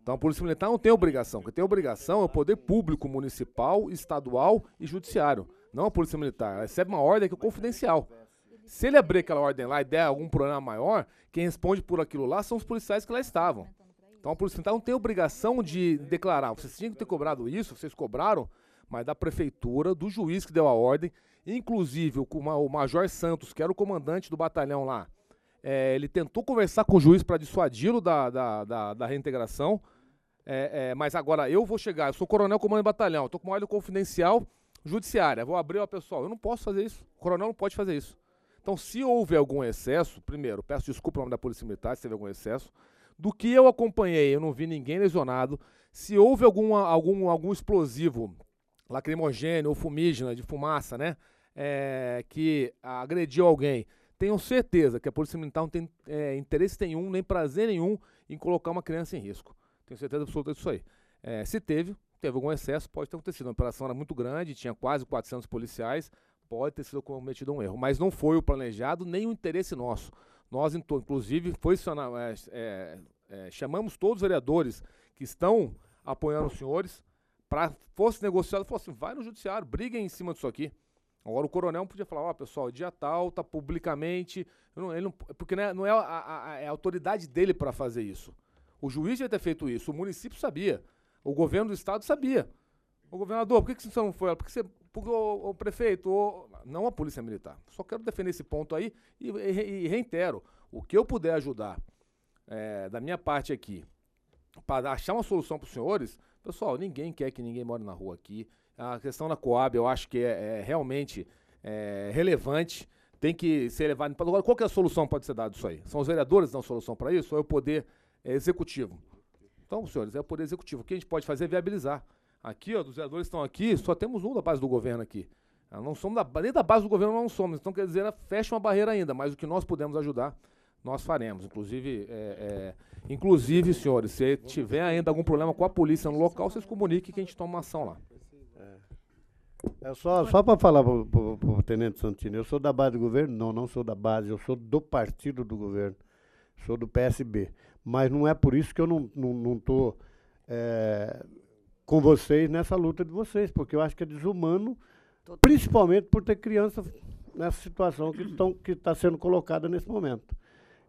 Então a Polícia Militar não tem obrigação. O que tem obrigação é o poder público municipal, estadual e judiciário não a polícia militar. Ela recebe uma ordem que é confidencial. Se ele abrir aquela ordem lá e der algum problema maior, quem responde por aquilo lá são os policiais que lá estavam. Então a polícia militar não tem obrigação de declarar. Vocês tinham que ter cobrado isso, vocês cobraram, mas da prefeitura, do juiz que deu a ordem, inclusive o Major Santos, que era o comandante do batalhão lá, é, ele tentou conversar com o juiz para dissuadi-lo da, da, da, da, reintegração. É, é, mas agora eu vou chegar, eu sou coronel comandante batalhão, estou com uma ordem confidencial judiciária, vou abrir, ó, pessoal, eu não posso fazer isso. O coronel não pode fazer isso. Então, se houve algum excesso, primeiro, peço desculpa ao nome da Polícia Militar se teve algum excesso. Do que eu acompanhei, eu não vi ninguém lesionado. Se houve alguma, algum, algum explosivo lacrimogêneo ou fumígena, de fumaça, né? É, que agrediu alguém. tenho certeza que a Polícia Militar não tem é, interesse nenhum, nem prazer nenhum em colocar uma criança em risco. Tenho certeza absoluta disso aí. É, se teve, teve algum excesso, pode ter acontecido. A operação era muito grande, tinha quase 400 policiais, pode ter sido cometido um erro. Mas não foi o planejado, nem o interesse nosso. Nós, então, inclusive, foi, é, é, é, chamamos todos os vereadores que estão apoiando os senhores para fosse negociado, fosse assim, vai no judiciário, briguem em cima disso aqui. Agora o coronel podia falar, ó, oh, pessoal, dia tal, tá publicamente, não, ele não, porque não é, é a, a, a é autoridade dele para fazer isso. O juiz devia ter feito isso, o município sabia. O governo do estado sabia. O governador, por que, que você não foi? Por que você. Porque o, o prefeito, o, não a polícia militar. Só quero defender esse ponto aí e, e, e reitero: o que eu puder ajudar é, da minha parte aqui para achar uma solução para os senhores, pessoal, ninguém quer que ninguém more na rua aqui. A questão da Coab eu acho que é, é realmente é, relevante, tem que ser levado. Agora, qual que é a solução que pode ser dada disso aí? São os vereadores que dão solução para isso ou é o poder executivo? Então, senhores, é o Poder Executivo. O que a gente pode fazer é viabilizar. Aqui, ó, dos vereadores estão aqui, só temos um da base do governo aqui. Ah, não somos da, nem da base do governo não somos. Então, quer dizer, fecha uma barreira ainda, mas o que nós podemos ajudar, nós faremos. Inclusive, é, é, inclusive, senhores, se tiver ainda algum problema com a polícia no local, vocês comuniquem que a gente toma uma ação lá. É, é só, só para falar para o Tenente Santini, eu sou da base do governo? Não, não sou da base, eu sou do partido do governo, sou do PSB mas não é por isso que eu não estou não, não é, com vocês nessa luta de vocês, porque eu acho que é desumano, principalmente por ter criança nessa situação que está que tá sendo colocada nesse momento.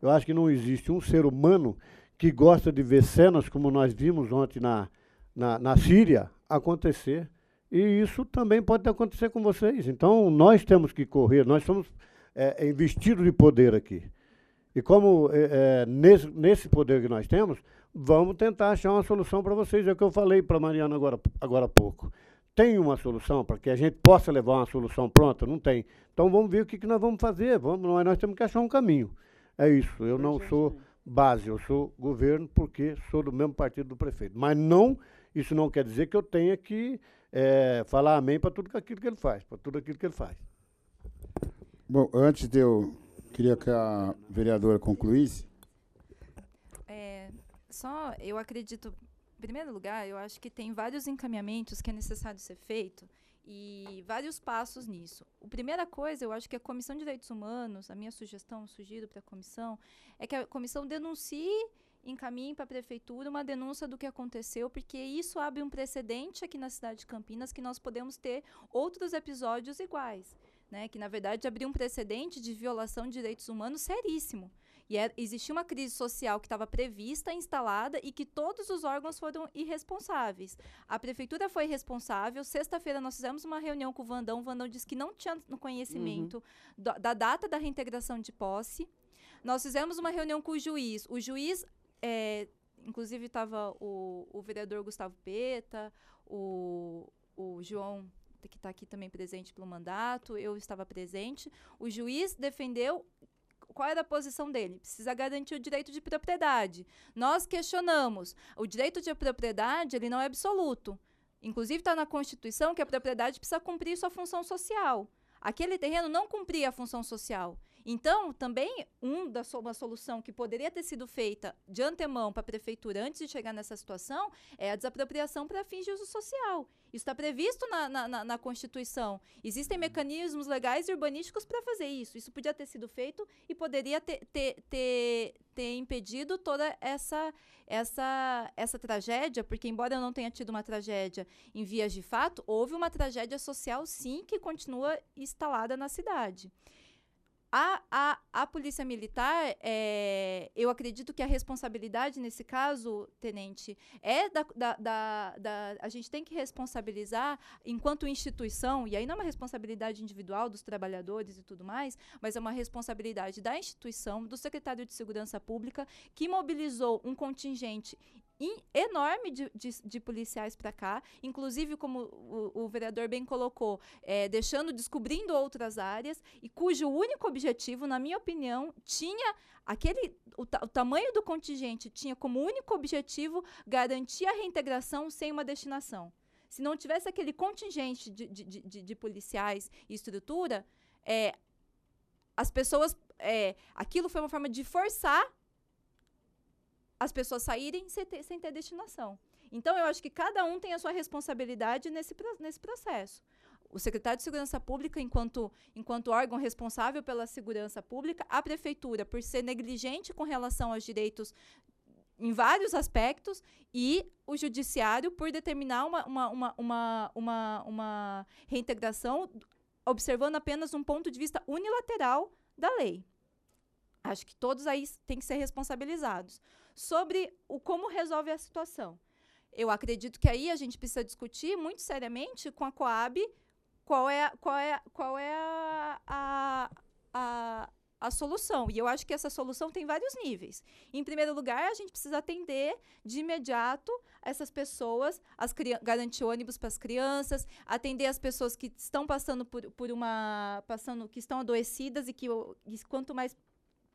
Eu acho que não existe um ser humano que gosta de ver cenas como nós vimos ontem na, na, na Síria acontecer, e isso também pode acontecer com vocês. Então, nós temos que correr, nós somos é, investidos de poder aqui. E como é, é, nesse, nesse poder que nós temos, vamos tentar achar uma solução para vocês. É o que eu falei para a Mariana agora, agora há pouco. Tem uma solução para que a gente possa levar uma solução pronta? Não tem. Então vamos ver o que, que nós vamos fazer. Vamos, nós, nós temos que achar um caminho. É isso. Eu não sou né? base, eu sou governo porque sou do mesmo partido do prefeito. Mas não, isso não quer dizer que eu tenha que é, falar amém para tudo aquilo que ele faz, para tudo aquilo que ele faz. Bom, antes de eu queria que a vereadora concluísse. É, só eu acredito, em primeiro lugar, eu acho que tem vários encaminhamentos que é necessário ser feito e vários passos nisso. A primeira coisa, eu acho que a Comissão de Direitos Humanos, a minha sugestão, sugiro para a comissão, é que a comissão denuncie encaminhe para a prefeitura uma denúncia do que aconteceu, porque isso abre um precedente aqui na cidade de Campinas que nós podemos ter outros episódios iguais né, que na verdade abriu um precedente de violação de direitos humanos seríssimo. E era, é, existia uma crise social que estava prevista, instalada e que todos os órgãos foram irresponsáveis. A prefeitura foi responsável. Sexta-feira nós fizemos uma reunião com o Vandão. O Vandão disse que não tinha conhecimento uhum. da, da data da reintegração de posse. Nós fizemos uma reunião com o juiz. O juiz é, inclusive estava o, o vereador Gustavo Peta, o, o João que está aqui também presente pelo mandato, eu estava presente. O juiz defendeu qual era a posição dele? Precisa garantir o direito de propriedade. Nós questionamos. O direito de propriedade ele não é absoluto. Inclusive está na Constituição que a propriedade precisa cumprir sua função social. Aquele terreno não cumpria a função social. Então, também, um da, uma solução que poderia ter sido feita de antemão para a prefeitura antes de chegar nessa situação é a desapropriação para fins de uso social. Isso está previsto na, na, na, Constituição. Existem uhum. mecanismos legais e urbanísticos para fazer isso. Isso podia ter sido feito e poderia ter, ter, ter, ter impedido toda essa, essa, essa tragédia, porque, embora eu não tenha tido uma tragédia em vias de fato, houve uma tragédia social, sim, que continua instalada na cidade. A, a, a polícia militar, é, eu acredito que a responsabilidade nesse caso, tenente, é da, da, da, da, A gente tem que responsabilizar, enquanto instituição, e aí não é uma responsabilidade individual dos trabalhadores e tudo mais, mas é uma responsabilidade da instituição, do secretário de Segurança Pública, que mobilizou um contingente enorme de, de, de policiais para cá, inclusive, como o, o vereador bem colocou, é, deixando, descobrindo outras áreas, e cujo único objetivo, na minha opinião, tinha aquele. O, o tamanho do contingente tinha como único objetivo garantir a reintegração sem uma destinação. Se não tivesse aquele contingente de, de, de, de policiais e estrutura, é, as pessoas. É, aquilo foi uma forma de forçar as pessoas saírem sem ter, sem ter destinação. Então, eu acho que cada um tem a sua responsabilidade nesse, nesse processo. O secretário de Segurança Pública, enquanto, enquanto órgão responsável pela segurança pública, a prefeitura, por ser negligente com relação aos direitos em vários aspectos, e o judiciário, por determinar uma, uma, uma, uma, uma, uma reintegração, observando apenas um ponto de vista unilateral da lei. Acho que todos aí têm que ser responsabilizados sobre o como resolve a situação. Eu acredito que aí a gente precisa discutir muito seriamente com a Coab qual é, qual é, qual é a, a, a, a solução. E eu acho que essa solução tem vários níveis. Em primeiro lugar, a gente precisa atender de imediato essas pessoas, as garantir ônibus para as crianças, atender as pessoas que estão passando por, por uma. passando, que estão adoecidas e que, quanto mais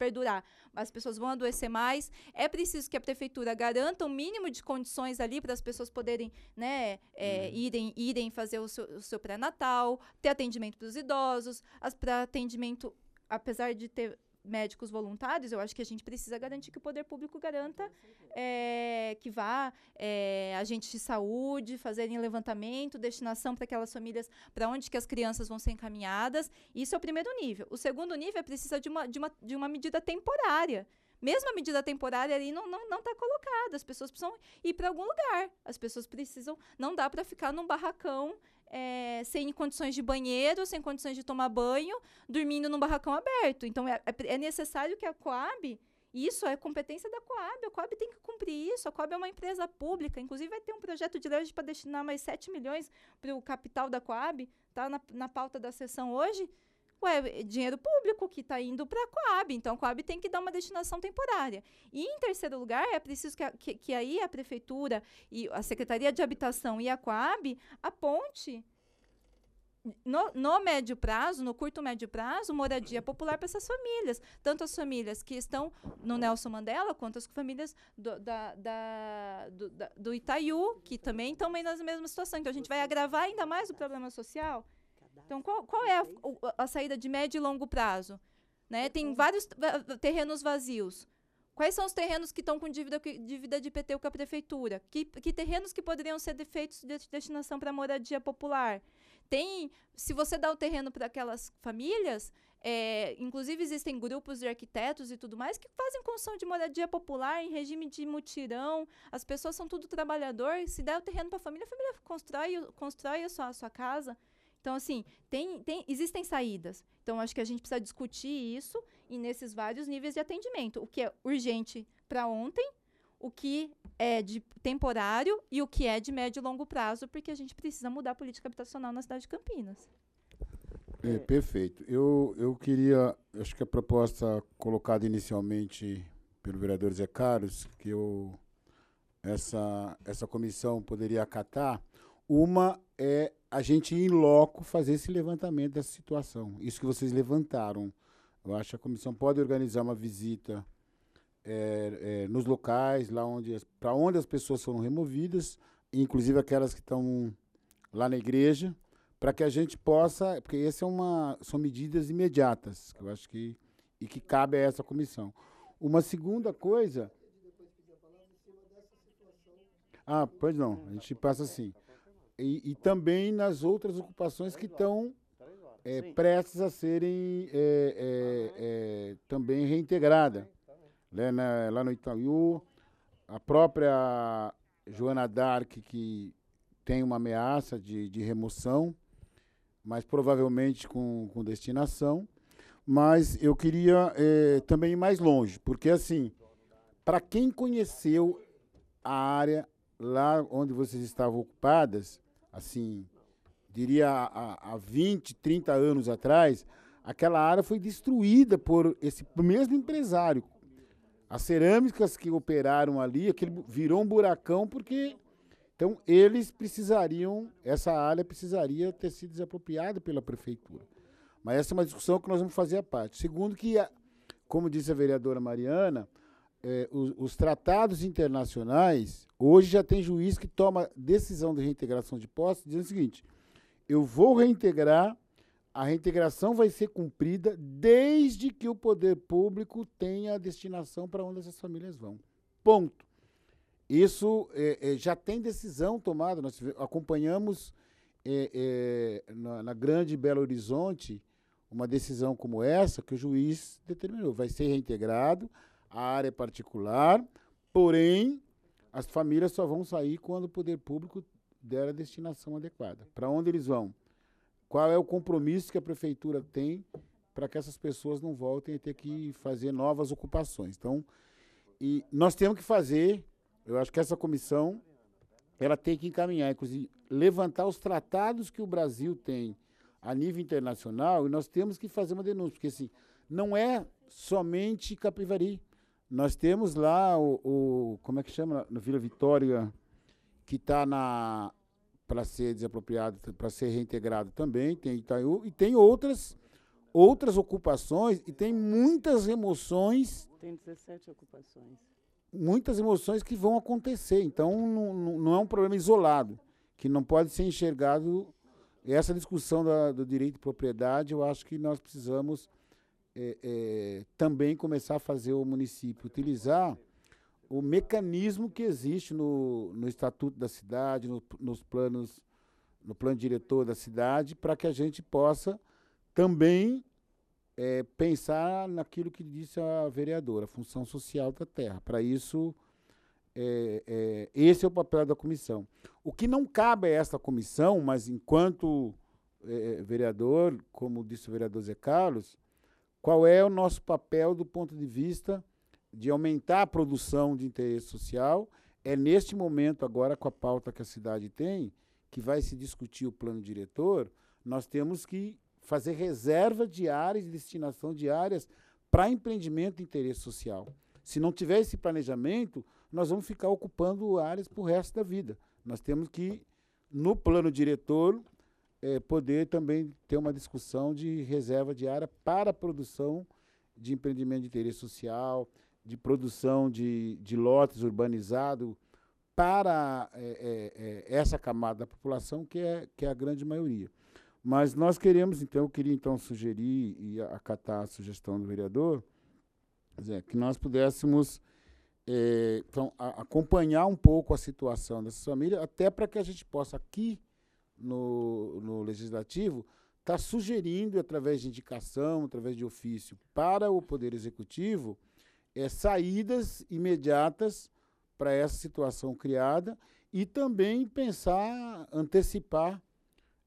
perdurar. As pessoas vão adoecer mais. É preciso que a prefeitura garanta o um mínimo de condições ali para as pessoas poderem, né, é, uhum. irem, irem fazer o seu, o seu pré-natal, ter atendimento para os idosos, para atendimento apesar de ter médicos voluntários, eu acho que a gente precisa garantir que o poder público garanta é, que vá é, agentes de saúde fazerem levantamento, destinação para aquelas famílias, para onde que as crianças vão ser encaminhadas. Isso é o primeiro nível. O segundo nível é precisa de uma, de uma, de uma medida temporária mesmo a medida temporária ali não não não está colocada. As pessoas precisam ir para algum lugar. As pessoas precisam. Não dá para ficar num barracão é, sem condições de banheiro, sem condições de tomar banho, dormindo num barracão aberto. Então, é, é, é necessário que a Coab isso é competência da Coab. A Coab tem que cumprir isso. A Coab é uma empresa pública. Inclusive, vai ter um projeto de lei para destinar mais 7 milhões para o capital da Coab. Está na, na pauta da sessão hoje ué, é, dinheiro público que está indo para a Coab, então a Coab tem que dar uma destinação temporária. E em terceiro lugar, é preciso que, a, que, que aí a Prefeitura e a Secretaria de Habitação e a Coab aponte no, no, médio prazo, no curto médio prazo, moradia popular para essas famílias. Tanto as famílias que estão no Nelson Mandela, quanto as famílias do, da, da, do, da, do que também estão na mesma situação. Então, a gente vai agravar ainda mais o problema social. Então, qual, qual é a, a, saída de médio e longo prazo? Né? Tem vários terrenos vazios. Quais são os terrenos que estão com dívida, dívida de IPTU com a prefeitura? Que, que terrenos que poderiam ser defeitos de destinação para moradia popular? Tem, se você dá o terreno para aquelas famílias, é, inclusive existem grupos de arquitetos e tudo mais que fazem construção de moradia popular em regime de mutirão. As pessoas são tudo trabalhador. Se der o terreno para a família, a família constrói, constrói a sua casa. Então, assim, tem, tem, existem saídas. Então, acho que a gente precisa discutir isso e nesses vários níveis de atendimento. O que é urgente para ontem, o que é de temporário e o que é de médio e longo prazo, porque a gente precisa mudar a política habitacional na cidade de Campinas. É, é. perfeito. Eu, eu queria, acho que a proposta colocada inicialmente pelo vereador Zé Carlos, que eu, essa, essa comissão poderia acatar, uma é a gente em loco fazer esse levantamento dessa situação. Isso que vocês levantaram. Eu acho que a comissão pode organizar uma visita é, é, nos locais, lá onde para onde as pessoas foram removidas, inclusive aquelas que estão lá na igreja, para que a gente possa, porque esse é uma são medidas imediatas, que eu acho que e que cabe a essa comissão. Uma segunda coisa. Ah, pois não, a gente passa assim e, e também nas outras ocupações que estão é, prestes a serem é, é, é também reintegradas. Lá, né, na, lá no Itaú, a própria Joana Dark, que tem uma ameaça de, de remoção, mas provavelmente com, com destinação. Mas eu queria é, também ir mais longe, porque, assim, para quem conheceu a área lá onde vocês estavam ocupadas, assim, diria há, 20, 30 anos atrás, aquela área foi destruída por esse mesmo empresário. As cerâmicas que operaram ali, aquele virou um buracão porque então eles precisariam, essa área precisaria ter sido desapropriada pela prefeitura. Mas essa é uma discussão que nós vamos fazer à parte. Segundo que, como disse a vereadora Mariana, eh, os, os tratados internacionais Hoje já tem juiz que toma decisão de reintegração de posse dizendo o seguinte: eu vou reintegrar, a reintegração vai ser cumprida desde que o poder público tenha a destinação para onde essas famílias vão. Ponto. Isso é, é, já tem decisão tomada. Nós acompanhamos é, é, na, na grande Belo Horizonte uma decisão como essa que o juiz determinou. Vai ser reintegrado, a área é particular, porém as famílias só vão sair quando o poder público der a destinação adequada. Para onde eles vão? Qual é o compromisso que a prefeitura tem para que essas pessoas não voltem a ter que fazer novas ocupações? Então, e nós temos que fazer, eu acho que essa comissão ela tem que encaminhar, inclusive, levantar os tratados que o Brasil tem a nível internacional e nós temos que fazer uma denúncia, porque assim, não é somente Capivari. Nós temos lá o, o como é que chama? No Vila Vitória, que está na para ser desapropriado, para ser reintegrado também, tem Itaiu e tem outras outras ocupações, e tem muitas emoções Tem 17 ocupações. Muitas emoções que vão acontecer, então não, não é um problema isolado, que não pode ser enxergado. Essa discussão da, do direito de propriedade, eu acho que nós precisamos é, é, também começar a fazer o município utilizar o mecanismo que existe no, no estatuto da cidade, no, nos planos, no plano diretor da cidade, para que a gente possa também é, pensar naquilo que disse a vereadora, a função social da terra. Para isso, é, é, esse é o papel da comissão. O que não cabe a esta comissão, mas enquanto é, vereador, como disse o vereador Zé Carlos, qual é o nosso papel do ponto de vista de aumentar a produção de interesse social. É neste momento, agora, com a pauta que a cidade tem, que vai se discutir o plano diretor, nós temos que fazer reserva de áreas, destinação de áreas para empreendimento de interesse social. Se não tiver esse planejamento, nós vamos ficar ocupando áreas para o resto da vida. Nós temos que, no plano diretor, é, poder também ter uma discussão de reserva de área para a produção de empreendimento de interesse social, de produção de, de lotes urbanizados para é, é, é, essa camada da população, que é, que é a grande maioria. Mas nós queremos, então, eu queria então sugerir e acatar a sugestão do vereador, Zé, que nós pudéssemos é, então, a, acompanhar um pouco a situação dessa família até para que a gente possa aqui no, no Legislativo está sugerindo, através de indicação, através de ofício, para o Poder Executivo, é, saídas imediatas para essa situação criada e também pensar, antecipar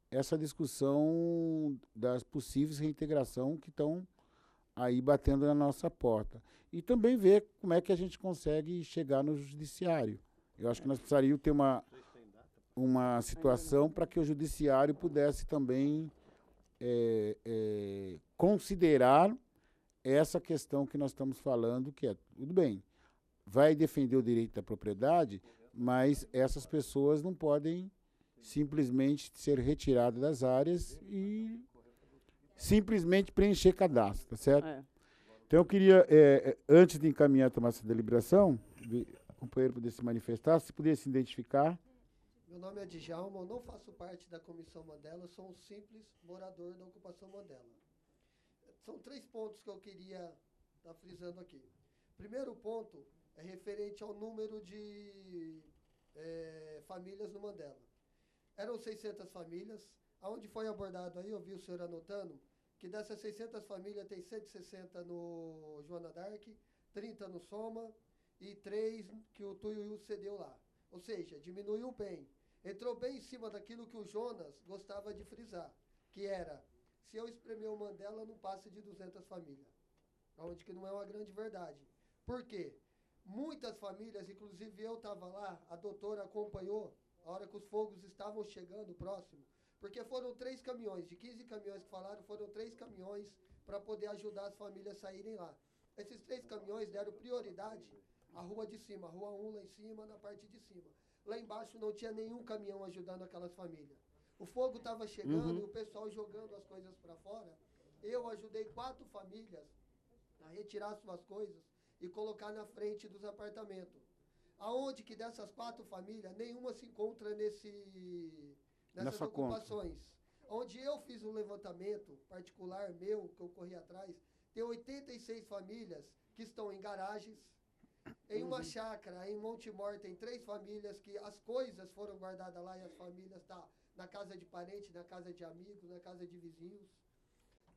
essa discussão das possíveis reintegração que estão aí batendo na nossa porta. E também ver como é que a gente consegue chegar no judiciário. Eu acho que nós precisaríamos ter uma uma situação para que o judiciário pudesse também é, é, considerar essa questão que nós estamos falando, que é, tudo bem, vai defender o direito da propriedade, mas essas pessoas não podem simplesmente ser retiradas das áreas e simplesmente preencher cadastro, tá certo? É. Então eu queria, é, é antes de encaminhar a tomar essa deliberação, o companheiro poder se manifestar, se pudesse se identificar meu nome é Djalma, eu não faço parte da Comissão Mandela, sou um simples morador da ocupação Mandela. São três pontos que eu queria estar frisando aqui. Primeiro ponto é referente ao número de é, famílias no Mandela. Eram 600 famílias, aonde foi abordado aí, eu vi o senhor anotando, que dessas 600 famílias tem 160 no Joana Dark, 30 no Soma e 3 que o Tuiu cedeu lá. Ou seja, diminuiu bem entrou bem em cima daquilo que o Jonas gostava de frisar, que era, se eu espremer o Mandela, não passa de 200 famílias. Onde que não é uma grande verdade. Por quê? Muitas famílias, inclusive eu estava lá, a doutora acompanhou, a hora que os fogos estavam chegando próximo, porque foram três caminhões, de 15 caminhões que falaram, foram três caminhões para poder ajudar as famílias a saírem lá. Esses três caminhões deram prioridade à rua de cima, a rua 1 lá em cima, na parte de cima. Lá embaixo não tinha nenhum caminhão ajudando aquelas famílias. O fogo estava chegando uhum. e o pessoal jogando as coisas para fora. Eu ajudei quatro famílias a retirar suas coisas e colocar na frente dos apartamentos. Aonde que dessas quatro famílias, nenhuma se encontra nesse, nessas Nessa ocupações. Conta. Onde eu fiz um levantamento particular meu, que eu corri atrás, tem 86 famílias que estão em garagens, em uma uhum. chácara, em Monte tem três famílias que as coisas foram guardadas lá e as famílias tá na casa de parente, na casa de amigos, na casa de vizinhos.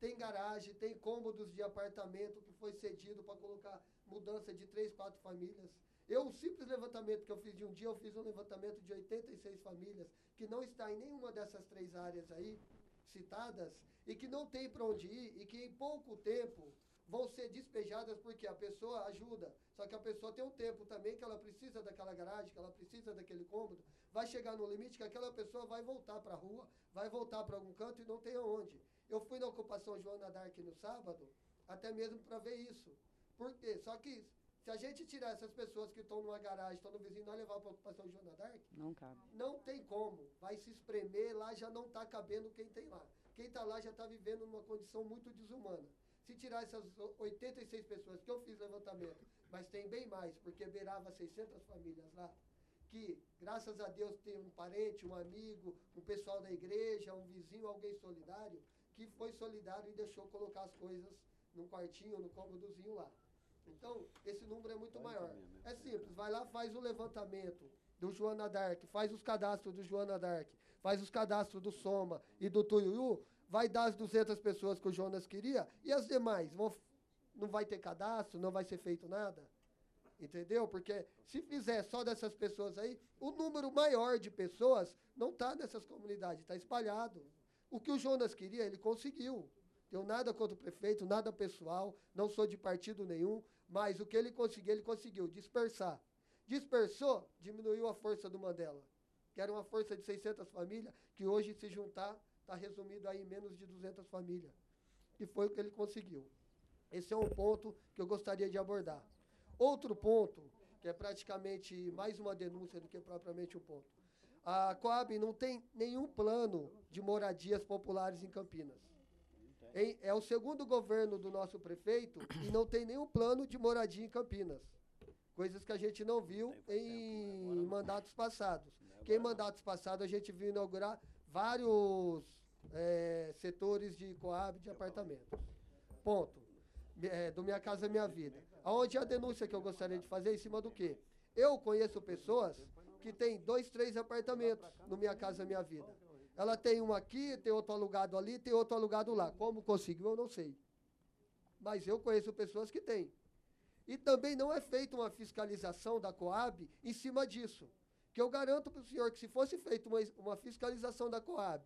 Tem garagem, tem cômodos de apartamento que foi cedido para colocar mudança de três, quatro famílias. Eu, um simples levantamento que eu fiz de um dia, eu fiz um levantamento de 86 famílias que não está em nenhuma dessas três áreas aí citadas e que não tem para onde ir e que em pouco tempo vão ser despejadas porque a pessoa ajuda. Só que a pessoa tem um tempo também que ela precisa daquela garagem, que ela precisa daquele cômodo. Vai chegar no limite que aquela pessoa vai voltar para a rua, vai voltar para algum canto e não tem aonde. Eu fui na ocupação Joana Dark no sábado, até mesmo para ver isso. Por quê? Só que se a gente tirar essas pessoas que estão numa garagem, estão no vizinho, não levar para a ocupação Joana Dark, não cabe. Não tem como. Vai se espremer, lá já não está cabendo quem tem lá. Quem está lá já está vivendo numa condição muito desumana. Se tirar essas 86 pessoas que eu fiz levantamento, mas tem bem mais, porque beirava 600 famílias lá, que, graças a Deus, tem um parente, um amigo, um pessoal da igreja, um vizinho, alguém solidário, que foi solidário e deixou colocar as coisas num quartinho, no cômodozinho lá. Então, esse número é muito maior. Né? É simples, vai lá, faz o levantamento do Joana Dark, faz os cadastros do Joana Dark, faz os cadastros do Soma e do Tuiuiu, vai dar as 200 pessoas que o Jonas queria, e as demais? Vão, não vai ter cadastro, não vai ser feito nada? Entendeu? Porque se fizer só dessas pessoas aí, o número maior de pessoas não está nessas comunidades, está espalhado. O que o Jonas queria, ele conseguiu. Tenho nada contra o prefeito, nada pessoal, não sou de partido nenhum, mas o que ele conseguiu, ele conseguiu dispersar. Dispersou, diminuiu a força do Mandela, que era uma força de 600 famílias, que hoje se juntar está resumido aí em menos de 200 famílias. E foi o que ele conseguiu. Esse é um ponto que eu gostaria de abordar. Outro ponto, que é praticamente mais uma denúncia do que propriamente um ponto. A Coab não tem nenhum plano de moradias populares em Campinas. É o segundo governo do nosso prefeito e não tem nenhum plano de moradia em Campinas. Coisas que a gente não viu né? em mandatos passados. Né, que em mandatos passados a gente viu inaugurar vários é, setores de Coab de apartamentos. Ponto. É, do Minha Casa Minha Vida. Aonde é a denúncia que eu gostaria de fazer é em cima do quê? Eu conheço pessoas que têm dois, três apartamentos no Minha Casa Minha Vida. Ela tem um aqui, tem outro alugado ali, tem outro alugado lá. Como conseguiu, eu não sei. Mas eu conheço pessoas que têm. E também não é feita uma fiscalização da Coab em cima disso. Que eu garanto para o senhor que se fosse feita uma, uma fiscalização da Coab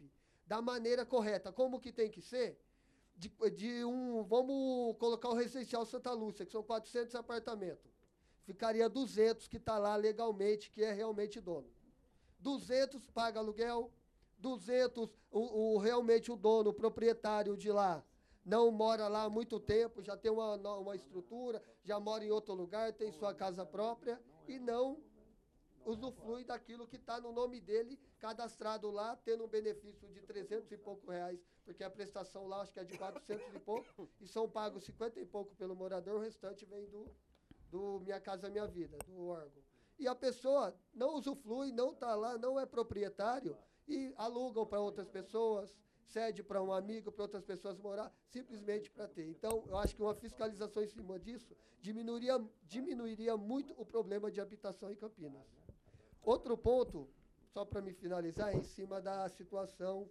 da maneira correta. Como que tem que ser? De, de um, vamos colocar o residencial Santa Lúcia, que são 400 apartamentos. Ficaria 200 que está lá legalmente, que é realmente dono. 200 paga aluguel, 200 o, o, realmente o dono, o proprietário de lá, não mora lá há muito tempo, já tem uma, uma estrutura, já mora em outro lugar, tem sua casa própria e não usufrui daquilo que está no nome dele, cadastrado lá, tendo um benefício de 300 e pouco reais, porque a prestação lá acho que é de 400 e pouco, e são pagos 50 e pouco pelo morador, o restante vem do, do Minha Casa Minha Vida, do órgão. E a pessoa não usufrui, não está lá, não é proprietário, e alugam para outras pessoas, cede para um amigo, para outras pessoas morar, simplesmente para ter. Então, eu acho que uma fiscalização em cima disso diminuiria, diminuiria muito o problema de habitação em Campinas. Outro ponto, só para me finalizar, é em cima da situação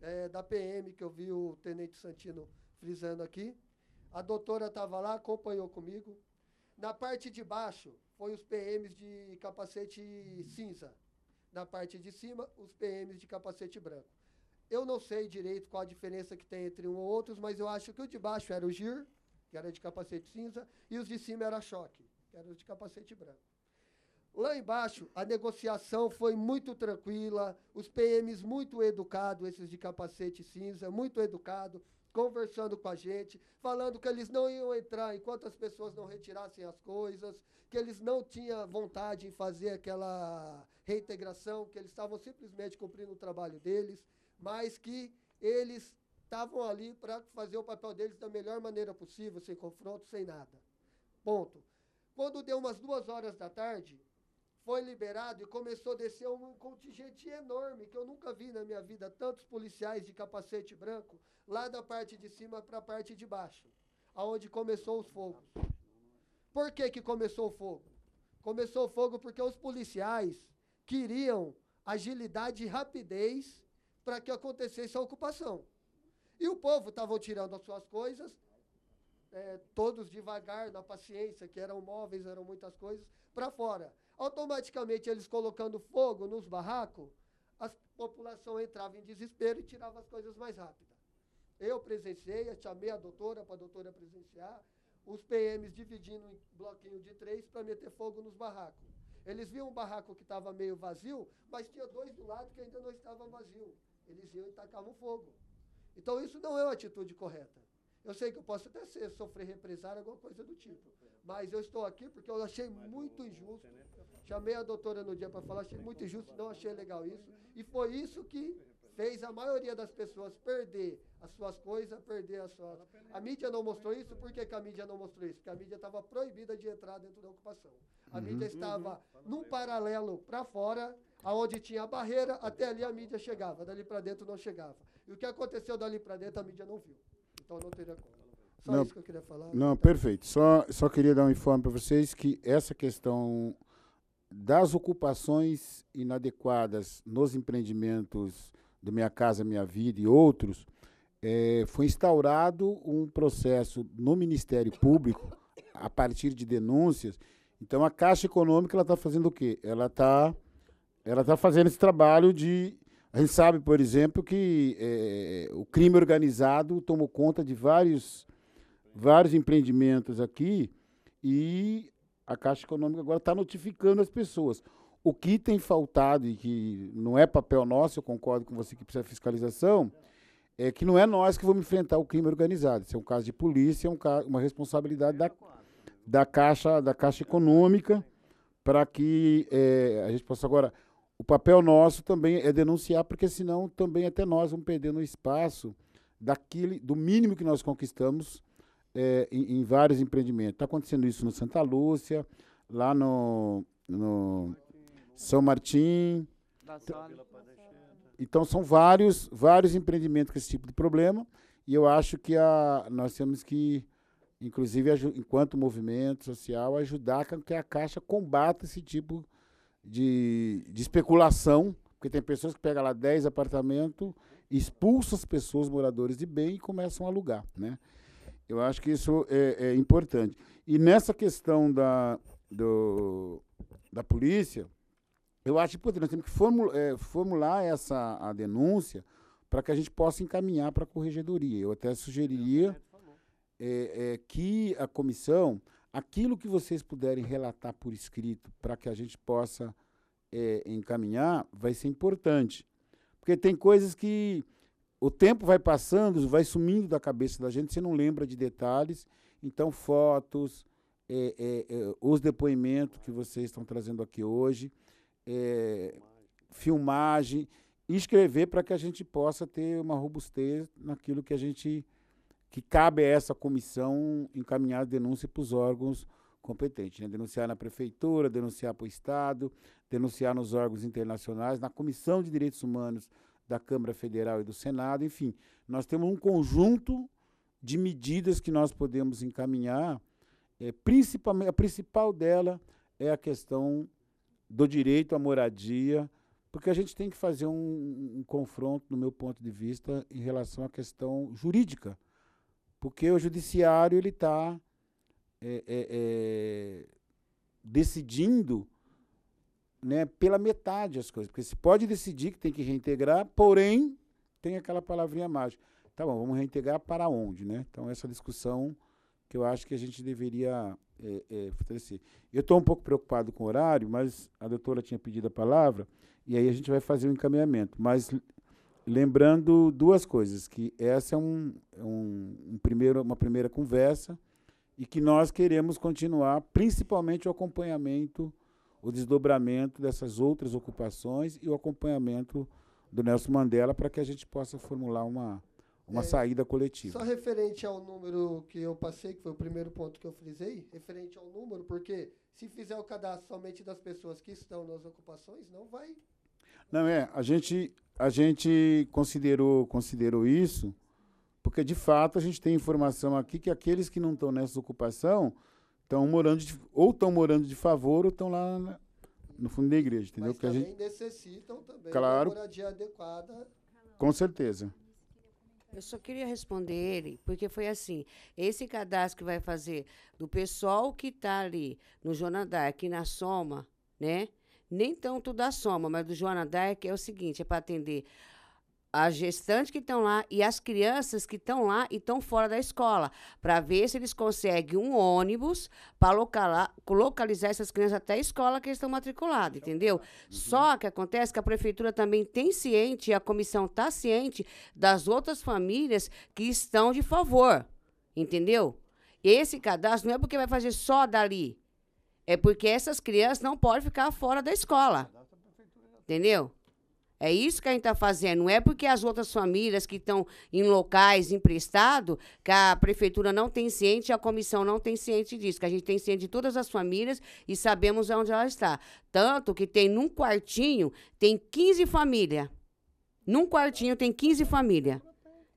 é, da PM, que eu vi o Tenente Santino frisando aqui. A doutora estava lá, acompanhou comigo. Na parte de baixo, foi os PMs de capacete cinza. Na parte de cima, os PMs de capacete branco. Eu não sei direito qual a diferença que tem entre um ou outros, mas eu acho que o de baixo era o GIR, que era de capacete cinza, e os de cima era choque, que era de capacete branco. Lá embaixo, a negociação foi muito tranquila, os PMs muito educados, esses de capacete cinza, muito educados, conversando com a gente, falando que eles não iam entrar enquanto as pessoas não retirassem as coisas, que eles não tinham vontade em fazer aquela reintegração, que eles estavam simplesmente cumprindo o trabalho deles, mas que eles estavam ali para fazer o papel deles da melhor maneira possível, sem confronto, sem nada. Ponto. Quando deu umas duas horas da tarde, foi liberado e começou a descer um contingente enorme, que eu nunca vi na minha vida, tantos policiais de capacete branco, lá da parte de cima para a parte de baixo, aonde começou os fogos. Por que, que começou o fogo? Começou o fogo porque os policiais queriam agilidade e rapidez para que acontecesse a ocupação. E o povo estava tirando as suas coisas, é, todos devagar, na paciência, que eram móveis, eram muitas coisas, para fora. Automaticamente, eles colocando fogo nos barracos, a população entrava em desespero e tirava as coisas mais rápido. Eu presenciei, eu chamei a doutora para a doutora presenciar, os PMs dividindo em bloquinho de três para meter fogo nos barracos. Eles viam um barraco que estava meio vazio, mas tinha dois do lado que ainda não estavam vazio. Eles iam e tacavam fogo. Então, isso não é uma atitude correta. Eu sei que eu posso até ser, sofrer represária, alguma coisa do tipo. Mas eu estou aqui porque eu achei muito injusto. Né? Chamei a doutora no dia para falar, achei muito injusto, não achei legal isso. E foi isso que fez a maioria das pessoas perder as suas coisas, perder as suas. A né? mídia não mostrou isso, por que, que a mídia não mostrou isso? Porque a mídia estava proibida de entrar dentro da ocupação. A uhum. mídia estava uhum. num paralelo para fora, aonde tinha a barreira, até ali a mídia chegava, dali para dentro não chegava. E o que aconteceu dali para dentro a mídia não viu. Então não teria como. Só não, isso que eu queria falar. Não, perfeito. Só, só queria dar um informe para vocês que essa questão das ocupações inadequadas nos empreendimentos do Minha Casa Minha Vida e outros, é, foi instaurado um processo no Ministério Público a partir de denúncias. Então, a Caixa Econômica está fazendo o quê? Ela está ela tá fazendo esse trabalho de... A gente sabe, por exemplo, que é, o crime organizado tomou conta de vários vários empreendimentos aqui e a Caixa Econômica agora está notificando as pessoas. O que tem faltado e que não é papel nosso, eu concordo com você que precisa de fiscalização, é que não é nós que vamos enfrentar o crime organizado. Isso é um caso de polícia, é um uma responsabilidade da, da, caixa, da Caixa Econômica para que é, a gente possa agora. O papel nosso também é denunciar, porque senão também até nós vamos perder no espaço daquele, do mínimo que nós conquistamos é, em, em, vários empreendimentos. Está acontecendo isso no Santa Lúcia, lá no, no São Martim. Então, então, são vários, vários empreendimentos com esse tipo de problema, e eu acho que a, nós temos que, inclusive, enquanto movimento social, ajudar que a Caixa combata esse tipo de, de especulação, porque tem pessoas que pegam lá 10 apartamentos, expulsam as pessoas moradores de bem e começam a alugar, né? Eu acho que isso é, é importante. E nessa questão da, do, da polícia, eu acho que nós temos que formular, é, formular essa a denúncia para que a gente possa encaminhar para a corregedoria. Eu até sugeriria é, é, é, que a comissão, aquilo que vocês puderem relatar por escrito para que a gente possa é, encaminhar, vai ser importante. Porque tem coisas que o tempo vai passando, vai sumindo da cabeça da gente, você não lembra de detalhes. Então, fotos, é, é, é, os depoimentos que vocês estão trazendo aqui hoje, é, filmagem, escrever para que a gente possa ter uma robustez naquilo que a gente que cabe a essa comissão encaminhar a denúncia para os órgãos competentes, né? denunciar na prefeitura, denunciar para o estado, denunciar nos órgãos internacionais, na comissão de direitos humanos da Câmara Federal e do Senado, enfim, nós temos um conjunto de medidas que nós podemos encaminhar, é, principalmente, a principal dela é a questão do direito à moradia, porque a gente tem que fazer um, um confronto, no meu ponto de vista, em relação à questão jurídica, porque o judiciário ele está é, é, é, decidindo né, pela metade as coisas. Porque se pode decidir que tem que reintegrar, porém, tem aquela palavrinha mágica. Tá bom, vamos reintegrar para onde, né? Então, essa discussão que eu acho que a gente deveria é, é, fortalecer. Eu estou um pouco preocupado com o horário, mas a doutora tinha pedido a palavra, e aí a gente vai fazer o um encaminhamento. Mas lembrando duas coisas, que essa é um, é um, um primeiro, uma primeira conversa, e que nós queremos continuar, principalmente o acompanhamento o desdobramento dessas outras ocupações e o acompanhamento do Nelson Mandela para que a gente possa formular uma, uma é, saída coletiva. Só referente ao número que eu passei, que foi o primeiro ponto que eu frisei, referente ao número, porque se fizer o cadastro somente das pessoas que estão nas ocupações, não vai. Não é, a gente a gente considerou considerou isso porque de fato a gente tem informação aqui que aqueles que não estão nessa ocupação estão morando de, ou estão morando de favor ou estão lá na, no fundo da igreja, entendeu? Mas que também a gente necessitam também claro, de uma moradia adequada. Com certeza. Eu só queria responder ele, porque foi assim: esse cadastro que vai fazer do pessoal que está ali no Jonadar, aqui na Soma, né? Nem tanto da Soma, mas do Jonadar, que é o seguinte: é para atender as gestantes que estão lá e as crianças que estão lá e estão fora da escola, para ver se eles conseguem um ônibus para localizar essas crianças até a escola que eles estão matriculadas, entendeu? Uhum. Só que acontece que a prefeitura também tem ciente, a comissão está ciente das outras famílias que estão de favor, entendeu? Esse cadastro não é porque vai fazer só dali, é porque essas crianças não podem ficar fora da escola, entendeu? É isso que a gente está fazendo. Não é porque as outras famílias que estão em locais emprestados, que a prefeitura não tem ciente, a comissão não tem ciente disso, que a gente tem ciente de todas as famílias e sabemos onde ela está. Tanto que tem num quartinho, tem 15 famílias. Num quartinho tem 15 famílias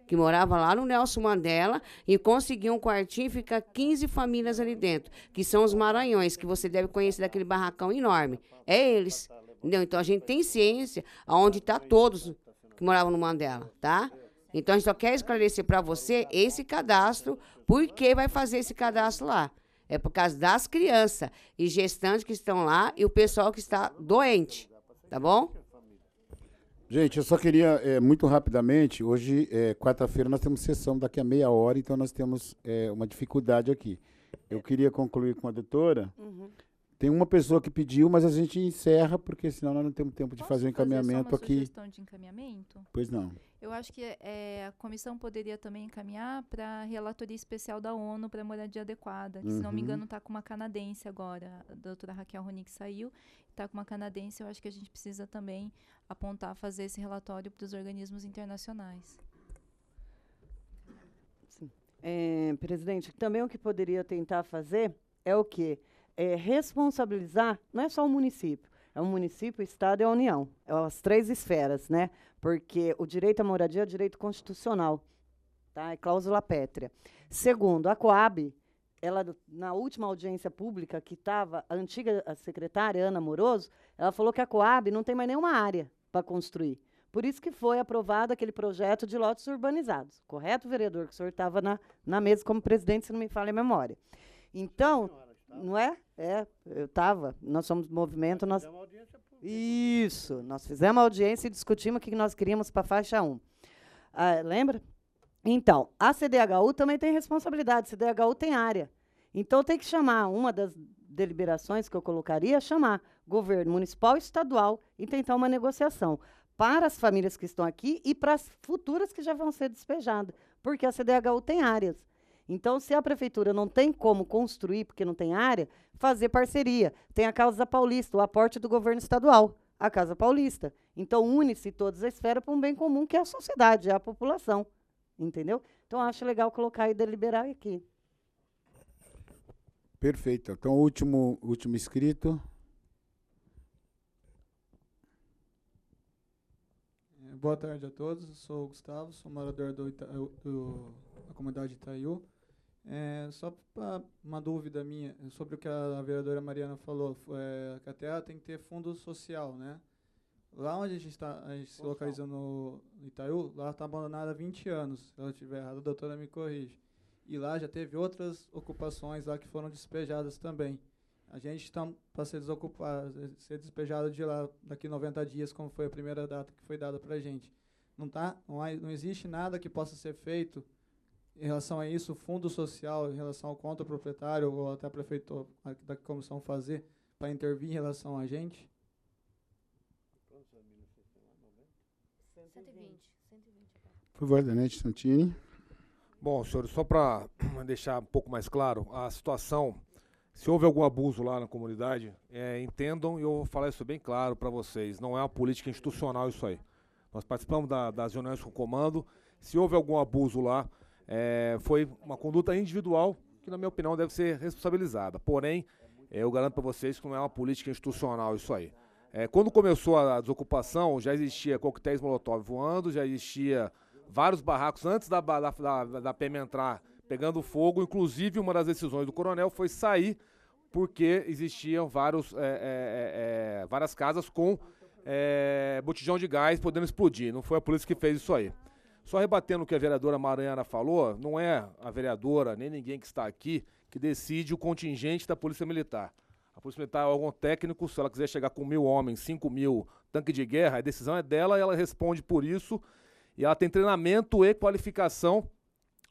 que morava lá no Nelson Mandela e conseguiu um quartinho e fica 15 famílias ali dentro, que são os Maranhões, que você deve conhecer daquele barracão enorme. É eles. Entendeu? Então a gente tem ciência aonde está todos que moravam no Mandela, tá? Então a gente só quer esclarecer para você esse cadastro, por que vai fazer esse cadastro lá? É por causa das crianças e gestantes que estão lá e o pessoal que está doente, tá bom? Gente, eu só queria, é, muito rapidamente, hoje, é, quarta-feira, nós temos sessão daqui a meia hora, então nós temos é, uma dificuldade aqui. Eu queria concluir com a doutora uhum. Tem uma pessoa que pediu, mas a gente encerra, porque senão nós não temos tempo de fazer o um encaminhamento fazer só uma aqui. sugestão de encaminhamento? Pois não. Eu acho que é, a comissão poderia também encaminhar para a relatoria especial da ONU para moradia adequada, que, uhum. se não me uhum. engano, está com uma canadense agora. A doutora Raquel Ronick saiu, está com uma canadense. Eu acho que a gente precisa também apontar, fazer esse relatório para os organismos internacionais. Sim. É, presidente, também o que poderia tentar fazer é o quê? é, responsabilizar, não é só o município, é o município, o Estado e a União, é as três esferas, né? Porque o direito à moradia é direito constitucional, tá? É cláusula pétrea. Segundo, a Coab, ela na última audiência pública que estava a antiga secretária Ana Moroso, ela falou que a Coab não tem mais nenhuma área para construir. Por isso que foi aprovado aquele projeto de lotes urbanizados. Correto, vereador? Que o senhor estava na, na mesa como presidente, se não me falha a memória. Então, não é? É, eu estava. Nós somos movimento. Nós, nós... audiência pública. Isso, nós fizemos audiência e discutimos o que nós queríamos para a faixa 1. Ah, lembra? Então, a CDHU também tem responsabilidade, a CDHU tem área. Então, tem que chamar uma das deliberações que eu colocaria, é chamar governo municipal e estadual e tentar uma negociação para as famílias que estão aqui e para as futuras que já vão ser despejadas, porque a CDHU tem áreas. Então, se a prefeitura não tem como construir, porque não tem área, fazer parceria. Tem a Casa Paulista, o aporte do governo estadual, a Casa Paulista. Então, une-se todas as esferas para um bem comum que é a sociedade, é a população. Entendeu? Então, acho legal colocar e deliberar aqui. Perfeito. Então, último, último inscrito. Boa tarde a todos. Eu sou o Gustavo, sou morador do Ita do, da comunidade Itaiú. É, só pra, uma dúvida minha sobre o que a vereadora Mariana falou, é, que tem que ter fundo social, né? Lá onde a gente está se localizando no Itaú, lá está abandonada há 20 anos. Se eu estiver errado, a doutora me corrige. E lá já teve outras ocupações lá que foram despejadas também. A gente está para ser desocupado, ser despejado de lá daqui 90 dias, como foi a primeira data que foi dada para a gente. Não, tá, não, há, não existe nada que possa ser feito em relação a isso, o fundo social, em relação ao contra proprietário ou até a prefeitura da comissão fazer para intervir em relação a gente? 120. 120. É Por Santini. Bom, senhores, só para (clears throat) deixar um pouco mais claro, a situação, se houve algum abuso lá na comunidade, é, entendam e eu vou falar isso bem claro para vocês. Não é uma política institucional isso aí. Nós participamos da, das reuniões com o comando. Se houve algum abuso lá, é, foi uma conduta individual que, na minha opinião, deve ser responsabilizada. Porém, é, eu garanto para vocês que não é uma política institucional isso aí. É, quando começou a desocupação, já existia coquetéis molotov voando, já existia vários barracos antes da, da, da, da PM entrar pegando fogo. Inclusive, uma das decisões do coronel foi sair porque existiam vários, é, é, é, é várias casas com botijão de gás podendo explodir. Não foi a polícia que fez isso aí. Só rebatendo o que a vereadora Maranhana falou, não é a vereadora nem ninguém que está aqui que decide o contingente da Polícia Militar. A Polícia Militar é algum técnico, se ela quiser chegar com mil homens, cinco mil tanque de guerra, a decisão é dela, e ela responde por isso e ela tem treinamento e qualificação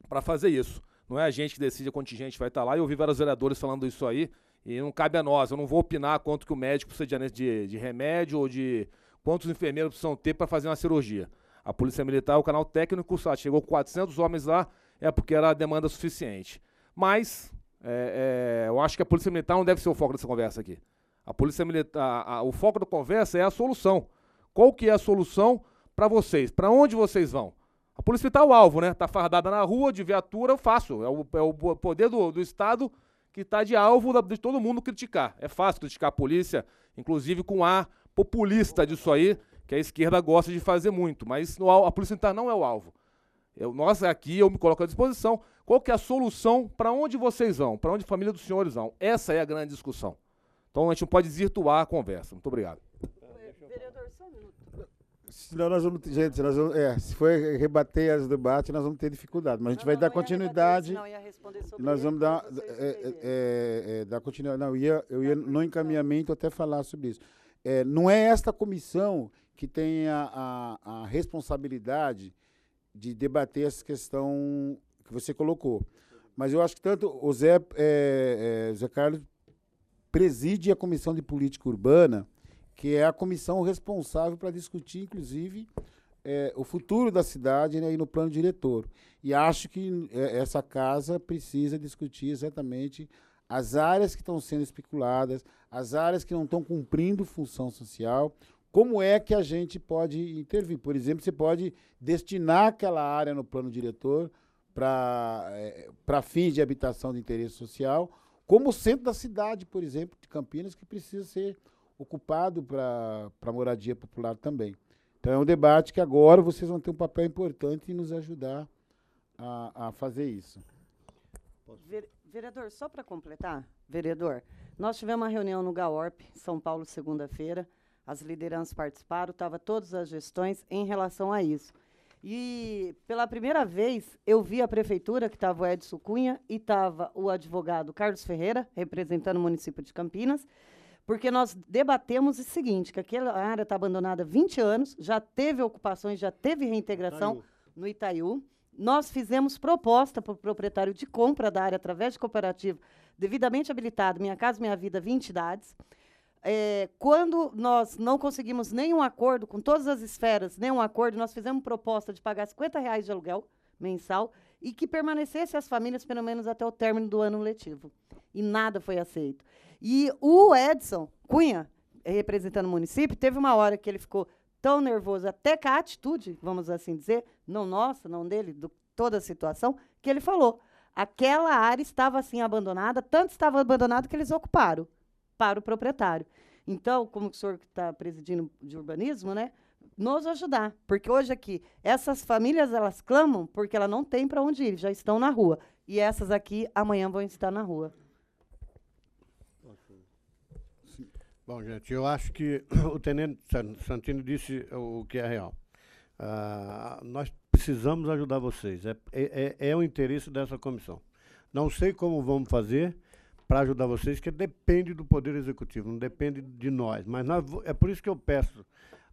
para fazer isso. Não é a gente que decide o contingente vai estar tá lá. Eu ouvi vários vereadores falando isso aí e não cabe a nós. Eu não vou opinar quanto que o médico precisa de, de remédio ou de quantos enfermeiros precisam ter para fazer uma cirurgia a Polícia Militar, o canal técnico, ah, chegou 400 homens lá, é porque era demanda suficiente. Mas é, é, eu acho que a Polícia Militar não deve ser o foco dessa conversa aqui. A Polícia Militar, a, a, o foco da conversa é a solução. Qual que é a solução para vocês? Para onde vocês vão? A Polícia Militar é o alvo, né? Tá fardada na rua, de viatura, fácil. É o, é o poder do, do Estado que está de alvo de todo mundo criticar. É fácil criticar a polícia, inclusive com ar populista disso aí, que a esquerda gosta de fazer muito, mas no, a Polícia Militar não é o alvo. Eu, nós aqui, eu me coloco à disposição. Qual que é a solução? Para onde vocês vão? Para onde a família dos senhores vão? Essa é a grande discussão. Então a gente não pode desvirtuar a conversa. Muito obrigado. Vereador, só um minuto. nós vamos, gente, nós vamos, é, se for rebater os debates, nós vamos ter dificuldade, mas a gente não, vai não, dar continuidade. É, rebater, nós vamos dar, é, é, é, dar continuidade. Não, eu ia, eu ia no encaminhamento até falar sobre isso. É, não é esta comissão que tem a, a, a responsabilidade de debater essa questão que você colocou. Mas eu acho que tanto o Zé, é, é, Zé Carlos preside a Comissão de Política Urbana, que é a comissão responsável para discutir, inclusive, é, o futuro da cidade né, e no plano diretor. E acho que é, essa casa precisa discutir exatamente as áreas que estão sendo especuladas, as áreas que não estão cumprindo função social, como é que a gente pode intervir? Por exemplo, você pode destinar aquela área no plano diretor para eh, fins de habitação de interesse social, como o centro da cidade, por exemplo, de Campinas, que precisa ser ocupado para moradia popular também. Então é um debate que agora vocês vão ter um papel importante em nos ajudar a, a fazer isso. vereador, só para completar, vereador, nós tivemos uma reunião no GAORP, São Paulo, segunda-feira, as lideranças participaram, estavam todas as gestões em relação a isso. E pela primeira vez eu vi a prefeitura, que estava o Edson Cunha e estava o advogado Carlos Ferreira, representando o município de Campinas, porque nós debatemos o seguinte, que aquela área está abandonada há 20 anos, já teve ocupações, já teve reintegração no Itaiú. Nós fizemos proposta para o proprietário de compra da área através de cooperativa devidamente habilitado Minha Casa Minha Vida 20 idades é, quando nós não conseguimos nenhum acordo com todas as esferas, nenhum acordo, nós fizemos proposta de pagar 50 reais de aluguel mensal e que permanecesse as famílias pelo menos até o término do ano letivo. E nada foi aceito. E o Edson Cunha, representando o município, teve uma hora que ele ficou tão nervoso, até que a atitude, vamos assim dizer, não nossa, não dele, de toda a situação, que ele falou. Aquela área estava assim abandonada, tanto estava abandonada que eles ocuparam para o proprietário. Então, como o senhor que está presidindo de urbanismo, né, nos ajudar, porque hoje aqui essas famílias elas clamam porque ela não tem para onde ir, já estão na rua e essas aqui amanhã vão estar na rua. Bom, gente, eu acho que (coughs) o tenente Santino disse o que é real. Ah, nós precisamos ajudar vocês. É, é, é, é o interesse dessa comissão. Não sei como vamos fazer, para ajudar vocês, que depende do Poder Executivo, não depende de nós. Mas nós, é por isso que eu peço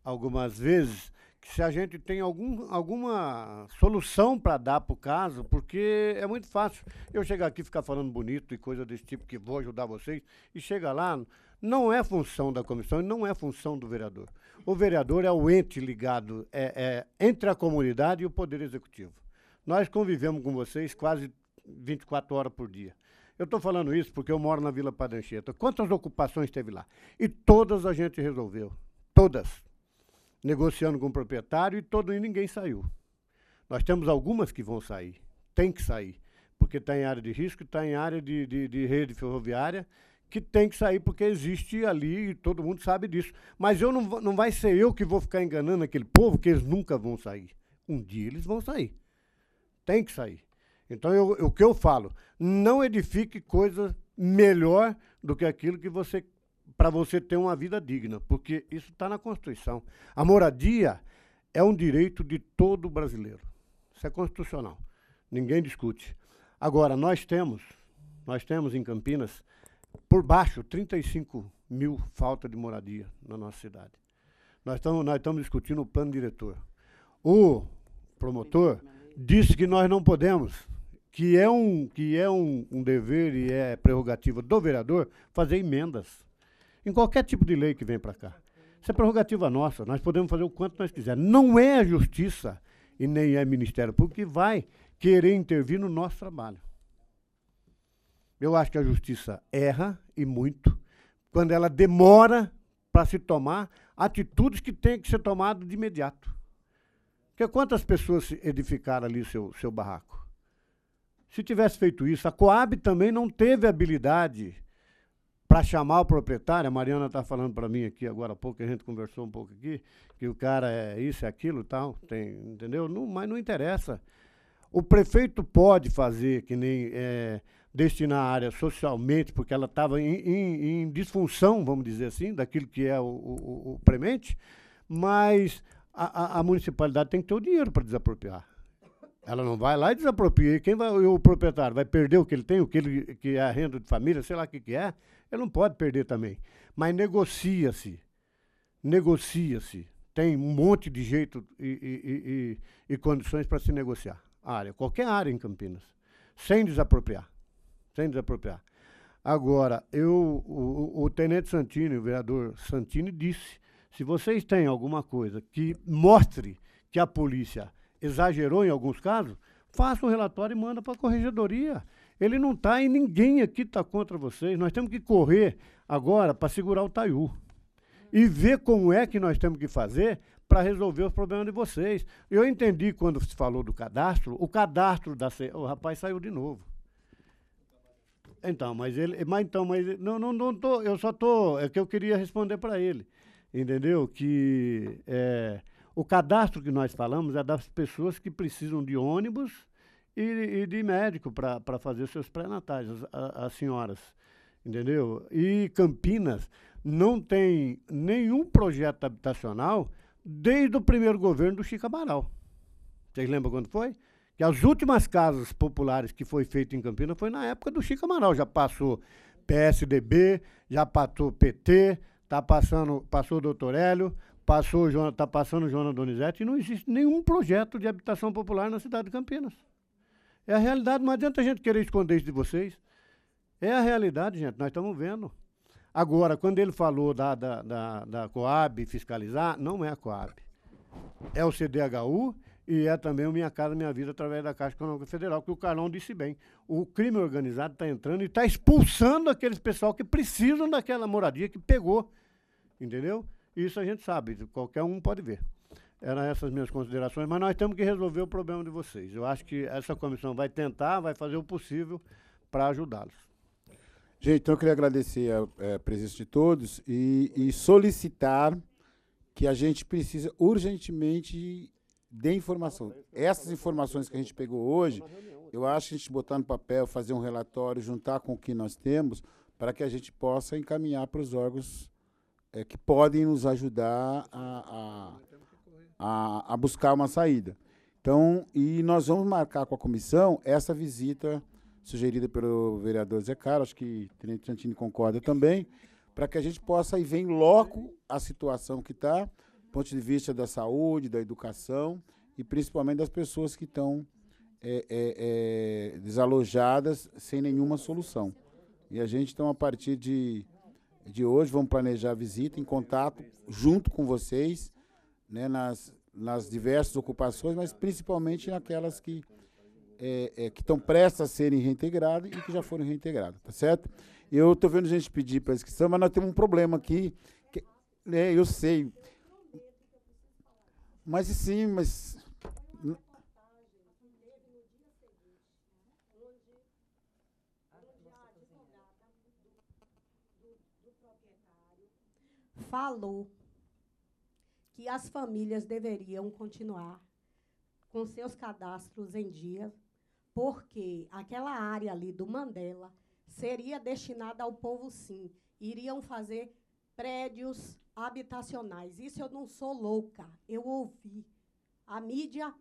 algumas vezes que se a gente tem algum, alguma solução para dar para o caso, porque é muito fácil eu chegar aqui e ficar falando bonito e coisa desse tipo, que vou ajudar vocês, e chega lá, não é função da comissão e não é função do vereador. O vereador é o ente ligado é, é, entre a comunidade e o Poder Executivo. Nós convivemos com vocês quase 24 horas por dia. Eu estou falando isso porque eu moro na Vila Padancheta. Quantas ocupações teve lá? E todas a gente resolveu. Todas. Negociando com o proprietário e todo e ninguém saiu. Nós temos algumas que vão sair. Tem que sair. Porque está em área de risco, está em área de, de, de rede ferroviária, que tem que sair porque existe ali e todo mundo sabe disso. Mas eu não, não vai ser eu que vou ficar enganando aquele povo que eles nunca vão sair. Um dia eles vão sair. Tem que sair. Então, eu, o que eu falo, não edifique coisa melhor do que aquilo que você para você ter uma vida digna, porque isso está na Constituição. A moradia é um direito de todo brasileiro. Isso é constitucional. Ninguém discute. Agora, nós temos, nós temos em Campinas, por baixo, 35 mil falta de moradia na nossa cidade. Nós estamos nós discutindo o plano diretor. O promotor disse que nós não podemos que é um, que é um, um dever e é prerrogativa do vereador fazer emendas em qualquer tipo de lei que vem para cá. Isso é prerrogativa nossa, nós podemos fazer o quanto nós quisermos. Não é a justiça e nem é Ministério Público que vai querer intervir no nosso trabalho. Eu acho que a justiça erra e muito quando ela demora para se tomar atitudes que têm que ser tomadas de imediato. Porque quantas pessoas edificaram ali seu, seu barraco? Se tivesse feito isso, a Coab também não teve habilidade para chamar o proprietário. A Mariana está falando para mim aqui agora há pouco, a gente conversou um pouco aqui, que o cara é isso, é aquilo tal, tem, entendeu? Não, mas não interessa. O prefeito pode fazer que nem é, destinar a área socialmente, porque ela estava em, em, em, disfunção, vamos dizer assim, daquilo que é o, o, o premente, mas a, a, a municipalidade tem que ter o dinheiro para desapropriar. Ela não vai lá e desapropria. Quem vai, o proprietário vai perder o que ele tem, o que, ele, que é a renda de família, sei lá o que, que é, ele não pode perder também. Mas negocia-se. Negocia-se. Tem um monte de jeito e, e, e, e condições para se negociar. A área, qualquer área em Campinas. Sem desapropriar. Sem desapropriar. Agora, eu, o, o tenente Santini, o vereador Santini, disse: se vocês têm alguma coisa que mostre que a polícia exagerou em alguns casos, faça o relatório e manda para a corregedoria. Ele não está e ninguém aqui está contra vocês. Nós temos que correr agora para segurar o Taiu. E ver como é que nós temos que fazer para resolver os problemas de vocês. Eu entendi quando se falou do cadastro, o cadastro da o rapaz saiu de novo. Então, mas ele, mas então, mas não, não, não tô, eu só tô, é que eu queria responder para ele, entendeu? Que é, o cadastro que nós falamos é das pessoas que precisam de ônibus e, e de médico para fazer seus pré-natais, as, as senhoras. Entendeu? E Campinas não tem nenhum projeto habitacional desde o primeiro governo do Chico Amaral. Vocês lembram quando foi? Que as últimas casas populares que foi feito em Campinas foi na época do Chico Amaral. Já passou PSDB, já passou PT, tá passando, passou o doutor Hélio, Passou, está passando Joana Donizete e não existe nenhum projeto de habitação popular na cidade de Campinas. É a realidade, não adianta a gente querer esconder isso de vocês. É a realidade, gente, nós estamos vendo. Agora, quando ele falou da, da, da, da Coab fiscalizar, não é a Coab. É o CDHU e é também o Minha Casa Minha Vida através da Caixa Econômica Federal, que o Carlão disse bem. O crime organizado está entrando e está expulsando aqueles pessoal que precisam daquela moradia que pegou. Entendeu? Isso a gente sabe, qualquer um pode ver. Eram essas minhas considerações, mas nós temos que resolver o problema de vocês. Eu acho que essa comissão vai tentar, vai fazer o possível para ajudá-los. Gente, então eu queria agradecer a, eh, a presença de todos e, e solicitar que a gente precisa urgentemente de informação. Essas informações que a gente pegou hoje, eu acho que a gente botar no papel, fazer um relatório, juntar com o que nós temos, para que a gente possa encaminhar para os órgãos é, que podem nos ajudar a, a, a, a, buscar uma saída. Então, e nós vamos marcar com a comissão essa visita sugerida pelo vereador Zé Carlos acho que o Tenente Santini concorda também, para que a gente possa ir ver loco a situação que está, do ponto de vista da saúde, da educação e principalmente das pessoas que estão é, é, é, desalojadas sem nenhuma solução. E a gente, então, a partir de de hoje, vamos planejar a visita em contato junto com vocês, né, nas, nas diversas ocupações, mas principalmente naquelas que é, é, estão prestes a serem reintegradas e que já foram reintegradas, tá certo? Eu estou vendo gente pedir para a inscrição, mas nós temos um problema aqui, que, né, eu sei. Mas sim, mas falou que as famílias deveriam continuar com seus cadastros em dia, porque aquela área ali do Mandela seria destinada ao povo sim, iriam fazer prédios habitacionais. Isso eu não sou louca, eu ouvi. A mídia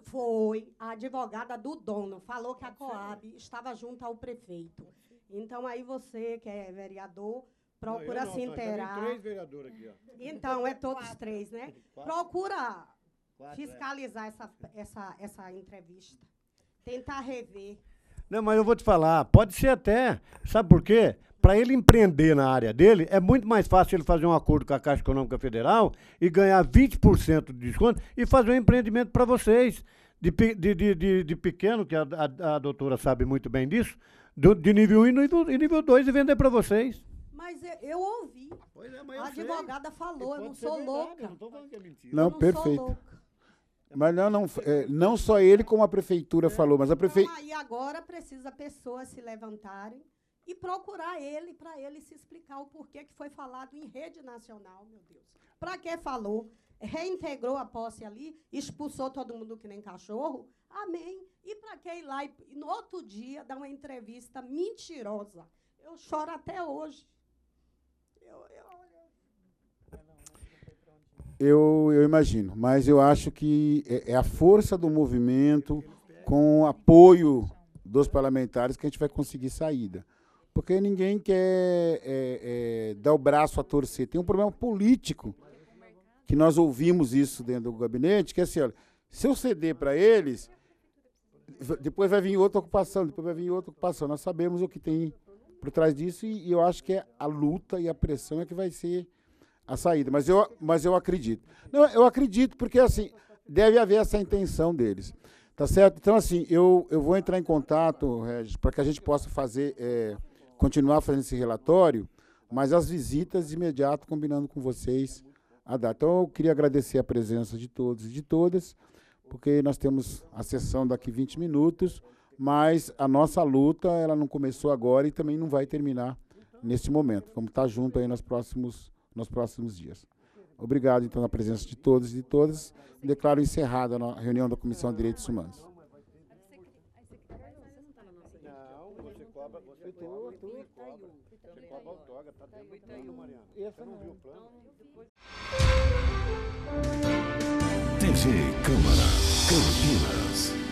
foi a advogada do dono, falou que a Coab estava junto ao prefeito. Então aí você que é vereador Procura não, não, se tá, inteirar. Tem três vereadores aqui, ó. Então, é todos Quatro. três, né? Quatro. É. Procura Quatro, é. fiscalizar é. essa, essa, essa entrevista. Tentar rever. Não, mas eu vou te falar, pode ser até. Sabe por quê? Para ele empreender na área dele, é muito mais fácil ele fazer um acordo com a Caixa Econômica Federal e ganhar 20% de desconto e fazer um empreendimento para vocês. De, de, de, de, de, pequeno, que a, a, a doutora sabe muito bem disso, do, de nível 1 e nível 2 e vender para vocês. Mas eu, ouvi. Ah, pois é, mas a advogada sei. falou, eu não sou verdade, louca. não estou falando que é mentira. Não, não perfeito. Mas não, não, é, não só ele, como a prefeitura é. falou, mas a então, prefeitura. E agora precisa pessoas se levantarem e procurar ele para ele se explicar o porquê que foi falado em rede nacional, meu Deus. Para que falou? Reintegrou a posse ali, expulsou todo mundo que nem cachorro? Amém. E para que ir lá e, no outro dia dar uma entrevista mentirosa? Eu choro até hoje. Eu, eu imagino, mas eu acho que é, é a força do movimento com o apoio dos parlamentares que a gente vai conseguir saída. Porque ninguém quer é, é, dar o braço a torcer. Tem um problema político que nós ouvimos isso dentro do gabinete, que é assim, olha, se eu ceder para eles, depois vai vir outra ocupação, depois vai vir outra ocupação. Nós sabemos o que tem por trás disso e, e eu acho que é a luta e a pressão é que vai ser a saída. Mas eu, mas eu acredito. Não, eu acredito porque assim deve haver essa intenção deles, tá certo? Então assim eu eu vou entrar em contato Regis para que a gente possa fazer é, continuar fazendo esse relatório, mas as visitas de imediato combinando com vocês a data. Então eu queria agradecer a presença de todos e de todas, porque nós temos a sessão daqui 20 minutos, mas a nossa luta ela não começou agora e também não vai terminar nesse momento. Vamos estar tá junto aí nos próximos nos próximos dias. Obrigado, então, na presença de todos e de todas. Declaro encerrada a reunião da Comissão de Direitos Humanos. TV Câmara, Campinas.